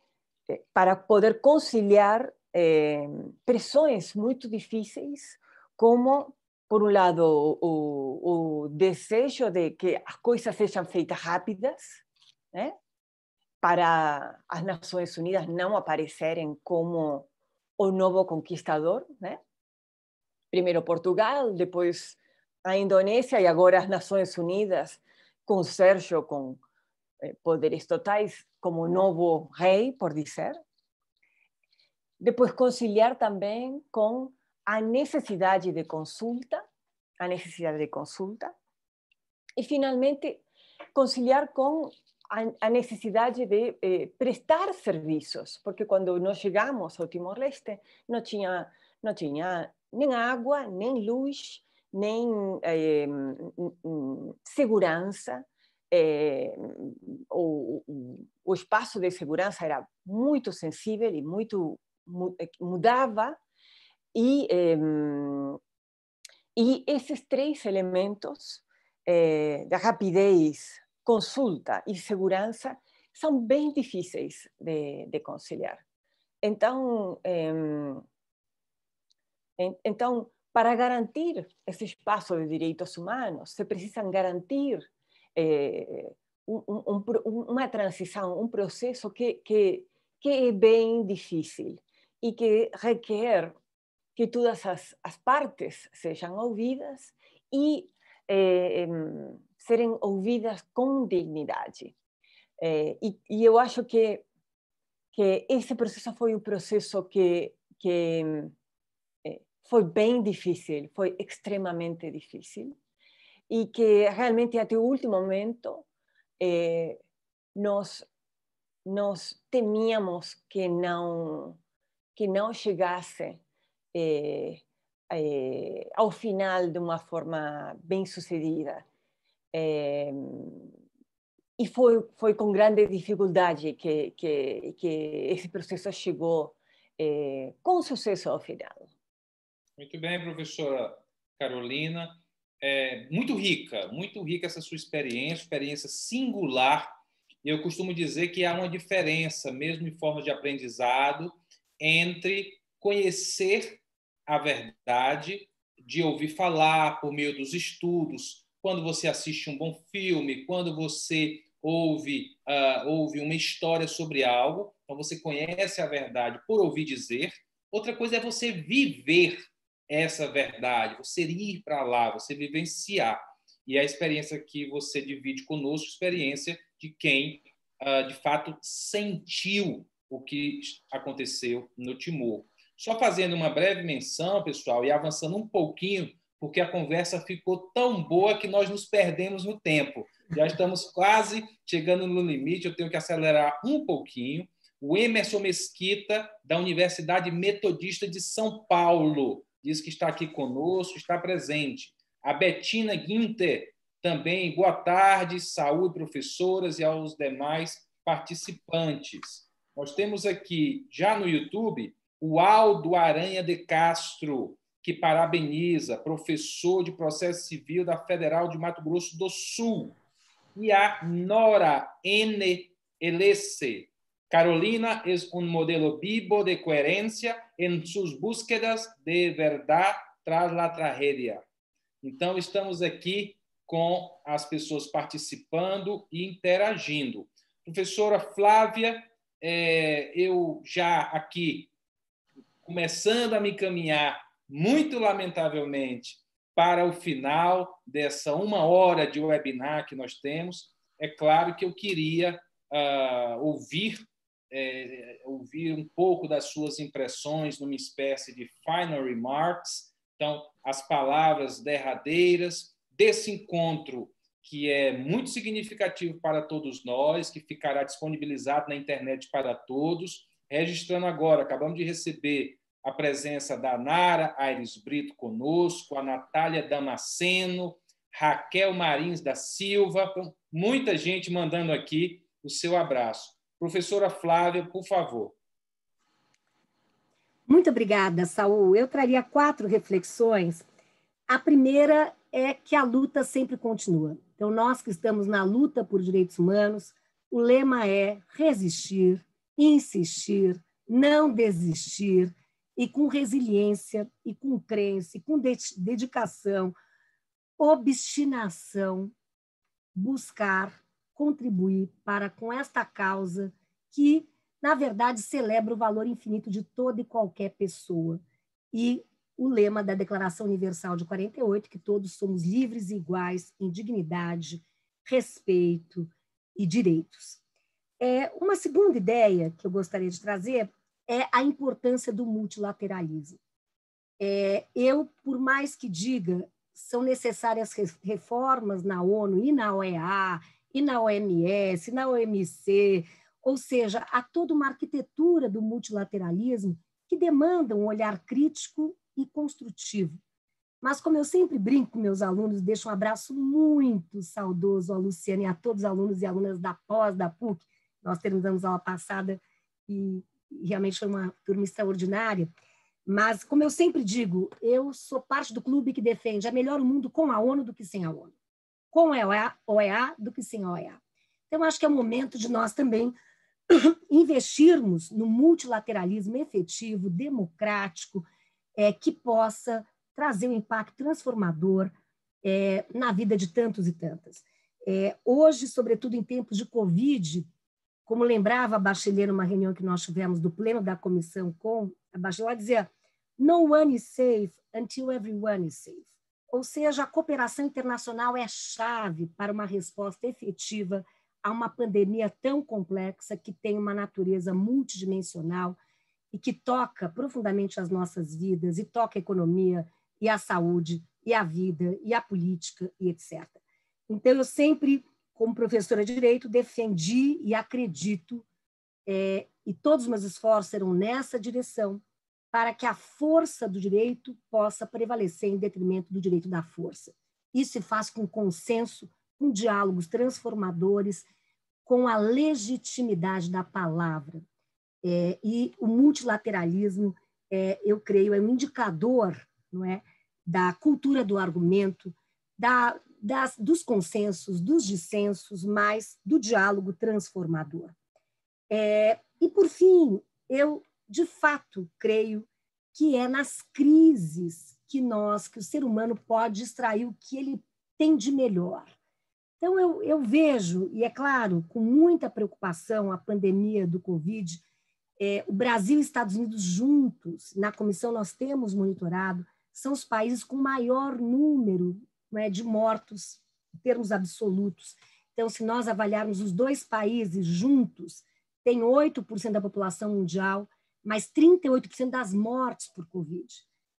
para poder conciliar eh, pressões muito difíceis, como, por um lado, o, o desejo de que as coisas sejam feitas rápidas, né? para as Nações Unidas não aparecerem como o novo conquistador, né? Primeiro Portugal, depois a Indonésia e agora as Nações Unidas com Sérgio, com Eh, poderes como nuevo rey, por decir, Después, conciliar también con a necesidad de consulta, a necesidad de consulta. Y finalmente, conciliar con a, necesidad de eh, prestar servicios, porque cuando nos llegamos a Timor-Leste, no tinha, ni tinha ni luz, ni seguridad. Eh, mm, mm, segurança, é, o, o, espaço de segurança era muito sensível e muito eh, mudava e é, e esses três elementos é, eh, da rapidez, consulta e segurança são bem difíceis de, de conciliar. Então, então, para garantir esse espaço de direitos humanos, se precisam garantir é, eh, um, um, uma transição, um processo que, que, que é bem difícil e que requer que todas as, as partes sejam ouvidas e eh, é, serem ouvidas com dignidade. É, e, eh, e, eu acho que, que esse processo foi um processo que, que foi bem difícil, foi extremamente difícil e que realmente até o último momento eh, nós, nós temíamos que não, que não chegasse eh, eh, ao final de uma forma bem sucedida. e foi, foi com grande dificuldade que, que, que esse processo chegou eh, com sucesso ao final. Muito bem, professora Carolina é, muito rica, muito rica essa sua experiência, experiência singular. Eu costumo dizer que há uma diferença, mesmo em forma de aprendizado, entre conhecer a verdade, de ouvir falar por meio dos estudos, quando você assiste um bom filme, quando você ouve, uh, ouve uma história sobre algo, então você conhece a verdade por ouvir dizer. Outra coisa é você viver essa verdade, você ir para lá, você vivenciar. E a experiência que você divide conosco, experiência de quem, ah, de fato, sentiu o que aconteceu no Timor. Só fazendo uma breve menção, pessoal, e avançando um pouquinho, porque a conversa ficou tão boa que nós nos perdemos no tempo. Já estamos quase chegando no limite, eu tenho que acelerar um pouquinho. O Emerson Mesquita, da Universidade Metodista de São Paulo, diz que está aqui conosco, está presente. A Betina Guinter, também, boa tarde, saúde, professoras e aos demais participantes. Nós temos aqui, já no YouTube, o Aldo Aranha de Castro, que parabeniza, professor de processo civil da Federal de Mato Grosso do Sul. E a Nora N. Elesse, Carolina es un modelo vivo de coherencia en sus búsquedas de verdad tras la tragedia. Então, estamos aqui com as pessoas participando e interagindo. Professora Flávia, é, eu já aqui começando a me caminhar, muito lamentavelmente, para o final dessa uma hora de webinar que nós temos. É claro que eu queria uh, ouvir é, ouvir um pouco das suas impressões numa espécie de final remarks, então, as palavras derradeiras desse encontro que é muito significativo para todos nós, que ficará disponibilizado na internet para todos. Registrando agora, acabamos de receber a presença da Nara Aires Brito conosco, a Natália Damasceno, Raquel Marins da Silva, então, muita gente mandando aqui o seu abraço. Professora Flávia, por favor. Muito obrigada, Saul. Eu traria quatro reflexões. A primeira é que a luta sempre continua. Então, nós que estamos na luta por direitos humanos, o lema é resistir, insistir, não desistir, e com resiliência, e com crença, e com dedicação, obstinação, buscar contribuir para com esta causa que, na verdade, celebra o valor infinito de toda e qualquer pessoa. E o lema da Declaração Universal de 48, que todos somos livres e iguais em dignidade, respeito e direitos. É, uma segunda ideia que eu gostaria de trazer é a importância do multilateralismo. É, eu, por mais que diga, são necessárias reformas na ONU e na OEA e na OMS, na OMC, ou seja, há toda uma arquitetura do multilateralismo que demanda um olhar crítico e construtivo. Mas, como eu sempre brinco com meus alunos, deixo um abraço muito saudoso à Luciana e a todos os alunos e alunas da pós, da PUC. Nós terminamos aula passada e realmente foi uma turma extraordinária. Mas, como eu sempre digo, eu sou parte do clube que defende é melhor o mundo com a ONU do que sem a ONU com é OEA é é do que sem OEA. Então, acho que é o momento de nós também *clears throat* investirmos no multilateralismo efetivo, democrático, é, que possa trazer um impacto transformador é, na vida de tantos e tantas. É, hoje, sobretudo em tempos de Covid, como lembrava a Bachelet numa reunião que nós tivemos do pleno da comissão com a Bachelet, ela dizia: No one is safe until everyone is safe. Ou seja, a cooperação internacional é chave para uma resposta efetiva a uma pandemia tão complexa que tem uma natureza multidimensional e que toca profundamente as nossas vidas e toca a economia e a saúde e a vida e a política e etc. Então eu sempre, como professora de direito, defendi e acredito é, e todos os meus esforços serão nessa direção para que a força do direito possa prevalecer em detrimento do direito da força. Isso se faz com consenso, com diálogos transformadores, com a legitimidade da palavra. É, e o multilateralismo, é, eu creio, é um indicador não é, da cultura do argumento, da, das, dos consensos, dos dissensos, mas do diálogo transformador. É, e, por fim, eu de fato, creio que é nas crises que nós, que o ser humano pode extrair o que ele tem de melhor. Então, eu, eu vejo, e é claro, com muita preocupação, a pandemia do Covid, é, o Brasil e Estados Unidos juntos, na comissão nós temos monitorado, são os países com maior número né, de mortos, em termos absolutos. Então, se nós avaliarmos os dois países juntos, tem 8% da população mundial, mas 38% das mortes por Covid.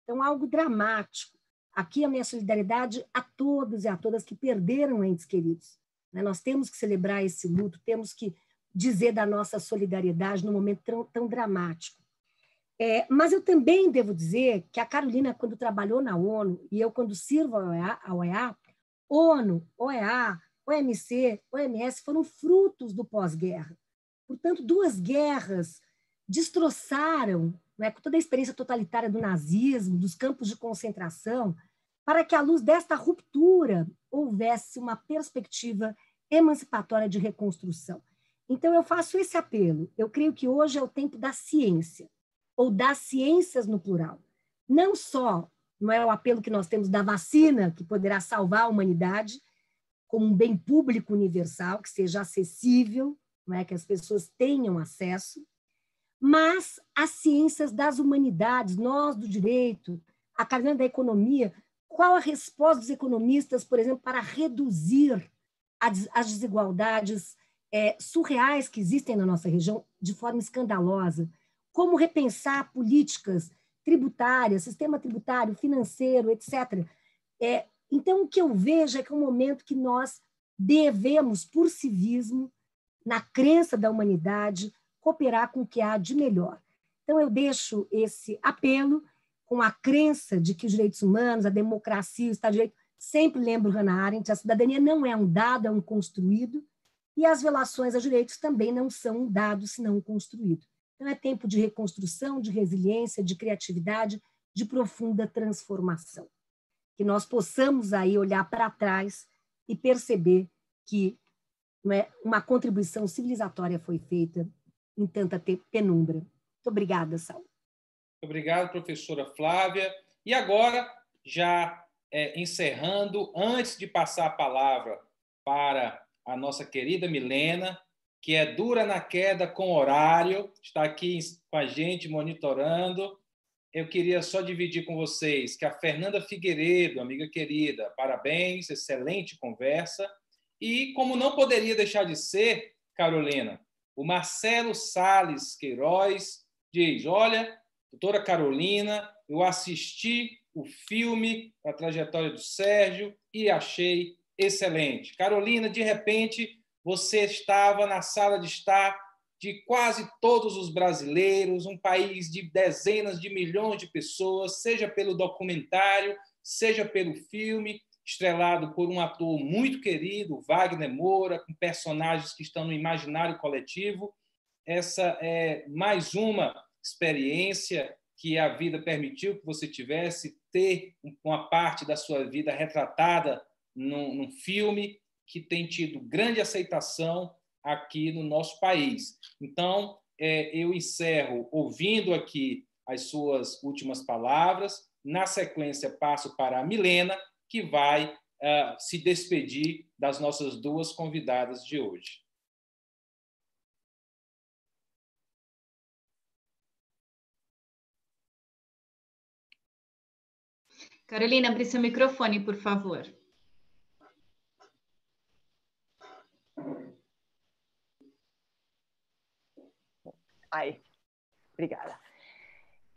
Então, algo dramático. Aqui a minha solidariedade a todos e a todas que perderam entes queridos. Né? Nós temos que celebrar esse luto, temos que dizer da nossa solidariedade num momento tão, tão dramático. É, mas eu também devo dizer que a Carolina, quando trabalhou na ONU, e eu, quando sirvo à OEA, a OEA ONU, OEA, OMC, OMS foram frutos do pós-guerra. Portanto, duas guerras destroçaram né, toda a experiência totalitária do nazismo, dos campos de concentração, para que, à luz desta ruptura, houvesse uma perspectiva emancipatória de reconstrução. Então, eu faço esse apelo. Eu creio que hoje é o tempo da ciência, ou das ciências no plural. Não só não é o apelo que nós temos da vacina, que poderá salvar a humanidade, como um bem público universal, que seja acessível, não é? que as pessoas tenham acesso, mas as ciências das humanidades, nós do direito, a carreira da economia, qual a resposta dos economistas, por exemplo, para reduzir as desigualdades é, surreais que existem na nossa região de forma escandalosa? Como repensar políticas tributárias, sistema tributário, financeiro, etc. É, então, o que eu vejo é que é um momento que nós devemos, por civismo, na crença da humanidade, cooperar com o que há de melhor. Então, eu deixo esse apelo com a crença de que os direitos humanos, a democracia, o Estado de Direito, sempre lembro Hannah Arendt, a cidadania não é um dado, é um construído, e as relações a direitos também não são um dado, senão um construído. Então, é tempo de reconstrução, de resiliência, de criatividade, de profunda transformação. Que nós possamos aí olhar para trás e perceber que é, uma contribuição civilizatória foi feita em tanta penumbra. Muito obrigada, Saul. Obrigado, professora Flávia. E agora, já é, encerrando, antes de passar a palavra para a nossa querida Milena, que é dura na queda com horário, está aqui com a gente monitorando. Eu queria só dividir com vocês que a Fernanda Figueiredo, amiga querida, parabéns, excelente conversa. E como não poderia deixar de ser, Carolina, o Marcelo Sales Queiroz diz: Olha, doutora Carolina, eu assisti o filme A Trajetória do Sérgio e achei excelente. Carolina, de repente, você estava na sala de estar de quase todos os brasileiros, um país de dezenas de milhões de pessoas, seja pelo documentário, seja pelo filme, estrelado por um ator muito querido, Wagner Moura, com personagens que estão no imaginário coletivo. Essa é mais uma experiência que a vida permitiu que você tivesse ter uma parte da sua vida retratada num, num filme que tem tido grande aceitação aqui no nosso país. Então, é, eu encerro ouvindo aqui as suas últimas palavras. Na sequência, passo para a Milena, que vai uh, se despedir das nossas duas convidadas de hoje. Carolina, abre seu microfone, por favor. Ai, obrigada.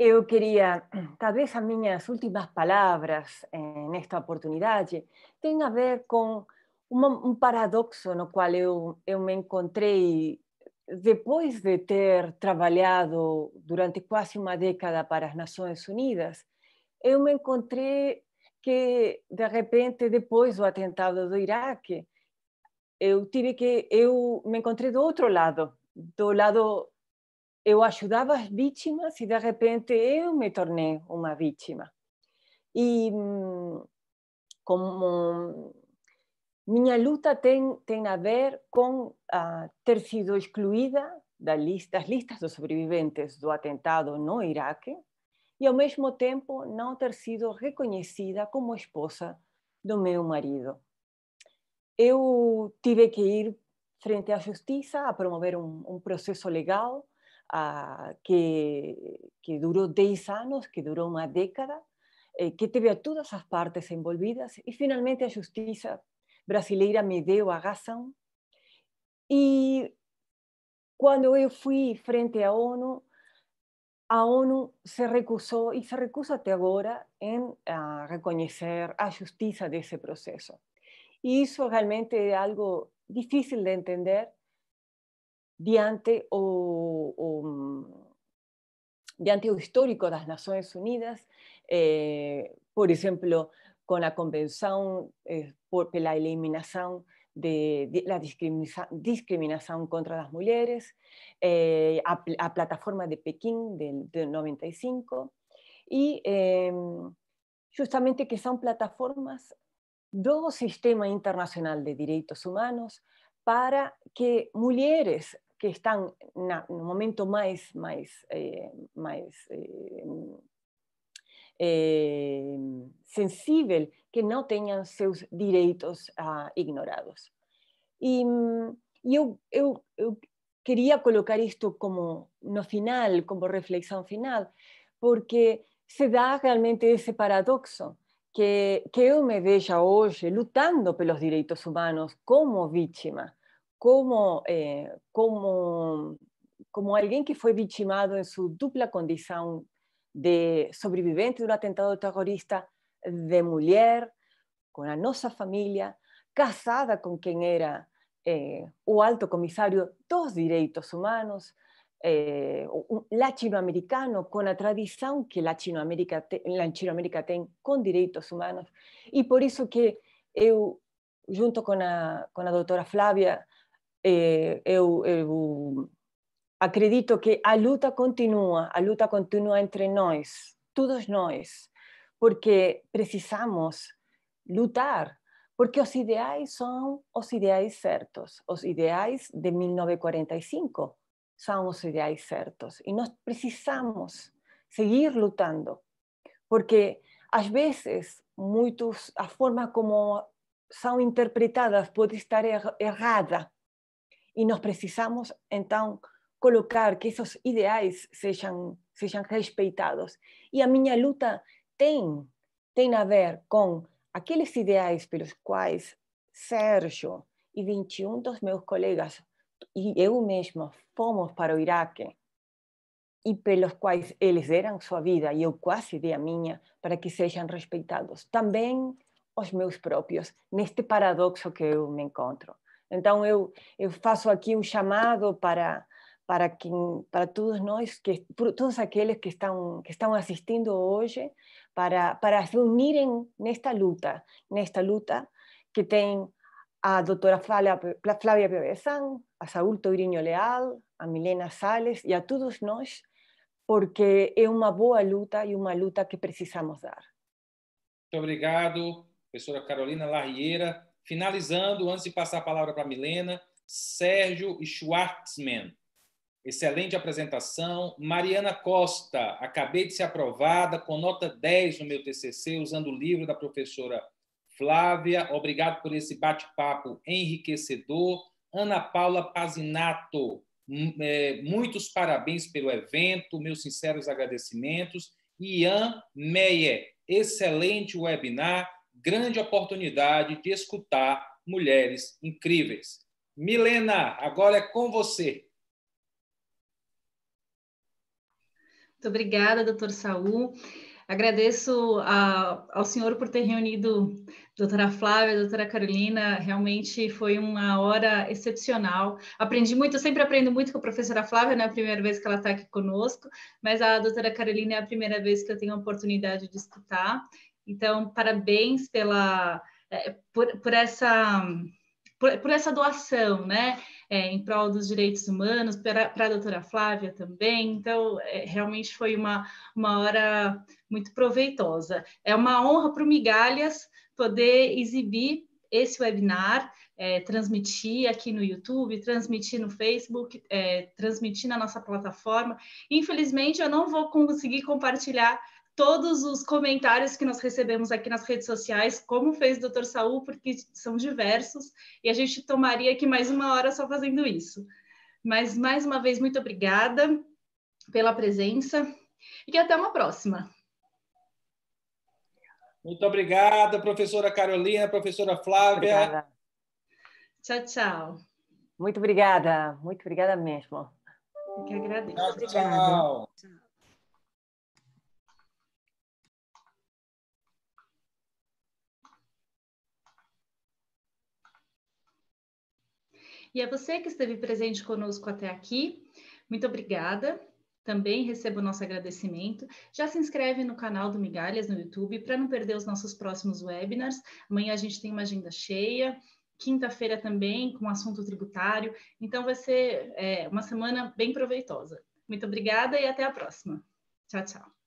Eu queria, *clears throat* talvez as minhas últimas palavras nesta oportunidade tenham a ver com um paradoxo no qual eu, eu me encontrei depois de ter trabalhado durante quase uma década para as Nações Unidas. Eu me encontrei que, de repente, depois do atentado do Iraque, eu tive que eu me encontrei do outro lado, do lado eu ajudava as vítimas e de repente eu me tornei uma vítima. E mm, como minha luta tem, tem a ver com uh, ah, ter sido excluída da lista, das listas dos sobreviventes do atentado no Iraque e, ao mesmo tempo, não ter sido reconhecida como esposa do meu marido. Eu tive que ir frente à justiça a promover um, um processo legal Ah, que, duró 10 años, que duró una década, eh, que tenía a todas las partes envolvidas y finalmente a justicia brasileira me dio a Gaza. Y cuando yo fui frente a ONU, a ONU se recusó, y se recusa ahora en ah, reconocer a justicia de ese proceso. proceso. Y eso realmente es algo difícil de entender, diante o, o, mm, diante o histórico Unidas, eh, por ejemplo, con la convención eh, por, la eliminación de, la discriminación contra las mujeres, eh, a, plataforma de Pekín del, 95, y em, justamente que son plataformas dos sistema internacional de derechos humanos para que mujeres que están en un momento más eh, eh, eh, sensible, que no tengan sus derechos ah, ignorados. Y mm, yo quería colocar esto como no final, como reflexión final, porque se da realmente ese paradoxo que, que eu me hoy luchando lutando pelos direitos humanos como víctima, como, eh, como, como alguien que fue victimado en su dupla condición de sobreviviente de un atentado terrorista, de mujer, con la nossa familia casada con quien era eh, o alto comisario dos derechos humanos, eh, latinoamericano, con la tradición que Latinoamérica, Latinoamérica tiene con derechos humanos. Y por eso que yo, junto con la, con la doctora Flavia, eh, eu, eu acredito que a luta continua, a luta continua entre nós, todos nós, porque precisamos lutar, porque os ideais são os ideais certos, os ideais de 1945 são os ideais certos e nós precisamos seguir lutando, porque às vezes muitos a forma como são interpretadas pode estar er-, errada e nós precisamos, então, colocar que esses ideais sejam, sejam respeitados. E a minha luta tem, tem a ver com aqueles ideais pelos quais Sérgio e 21 dos meus colegas e eu mesma fomos para o Iraque e pelos quais eles deram sua vida e eu quase dei a minha para que sejam respeitados. Também os meus próprios, neste paradoxo que eu me encontro. Então eu eu faço aqui um chamado para para quem para todos nós que todos aqueles que estão que estão assistindo hoje para para se unirem nesta luta, nesta luta que tem a doutora Flávia Piovesan, a Saúl Tourinho Leal, a Milena Sales e a todos nós, porque é uma boa luta e uma luta que precisamos dar. Muito obrigado, professora Carolina Larrieira. Finalizando, antes de passar a palavra para Milena, Sérgio Schwartzman. Excelente apresentação. Mariana Costa, acabei de ser aprovada com nota 10 no meu TCC, usando o livro da professora Flávia. Obrigado por esse bate-papo enriquecedor. Ana Paula Pazinato, hum, é, muitos parabéns pelo evento, meus sinceros agradecimentos. Ian Meyer, excelente webinar grande oportunidade de escutar mulheres incríveis. Milena, agora é com você. Muito obrigada, doutor Saul. Agradeço a, ao senhor por ter reunido a doutora Flávia, a doutora Carolina, realmente foi uma hora excepcional. Aprendi muito, eu sempre aprendo muito com a professora Flávia, não é a primeira vez que ela está aqui conosco, mas a doutora Carolina é a primeira vez que eu tenho a oportunidade de escutar. Então, parabéns pela, é, por, por essa, por, por, essa doação, né? É, em prol dos direitos humanos, para a doutora Flávia também. Então, é, realmente foi uma, uma hora muito proveitosa. É uma honra para o Migalhas poder exibir esse webinar, é, transmitir aqui no YouTube, transmitir no Facebook, é, transmitir na nossa plataforma. Infelizmente, eu não vou conseguir compartilhar todos os comentários que nós recebemos aqui nas redes sociais, como fez o Dr. Saul, porque são diversos, e a gente tomaria aqui mais uma hora só fazendo isso. Mas, mais uma vez, muito obrigada pela presença e até uma próxima. Muito obrigada, professora Carolina, professora Flávia. Obrigada. Tchau, tchau. Muito obrigada, muito obrigada mesmo. Eu que agradeço. Tchau, tchau. tchau. E a é você que esteve presente conosco até aqui. Muito obrigada. Também recebo o nosso agradecimento. Já se inscreve no canal do Migalhas no YouTube para não perder os nossos próximos webinars. Amanhã a gente tem uma agenda cheia. Quinta-feira também, com assunto tributário. Então, vai ser é, uma semana bem proveitosa. Muito obrigada e até a próxima. Tchau, tchau.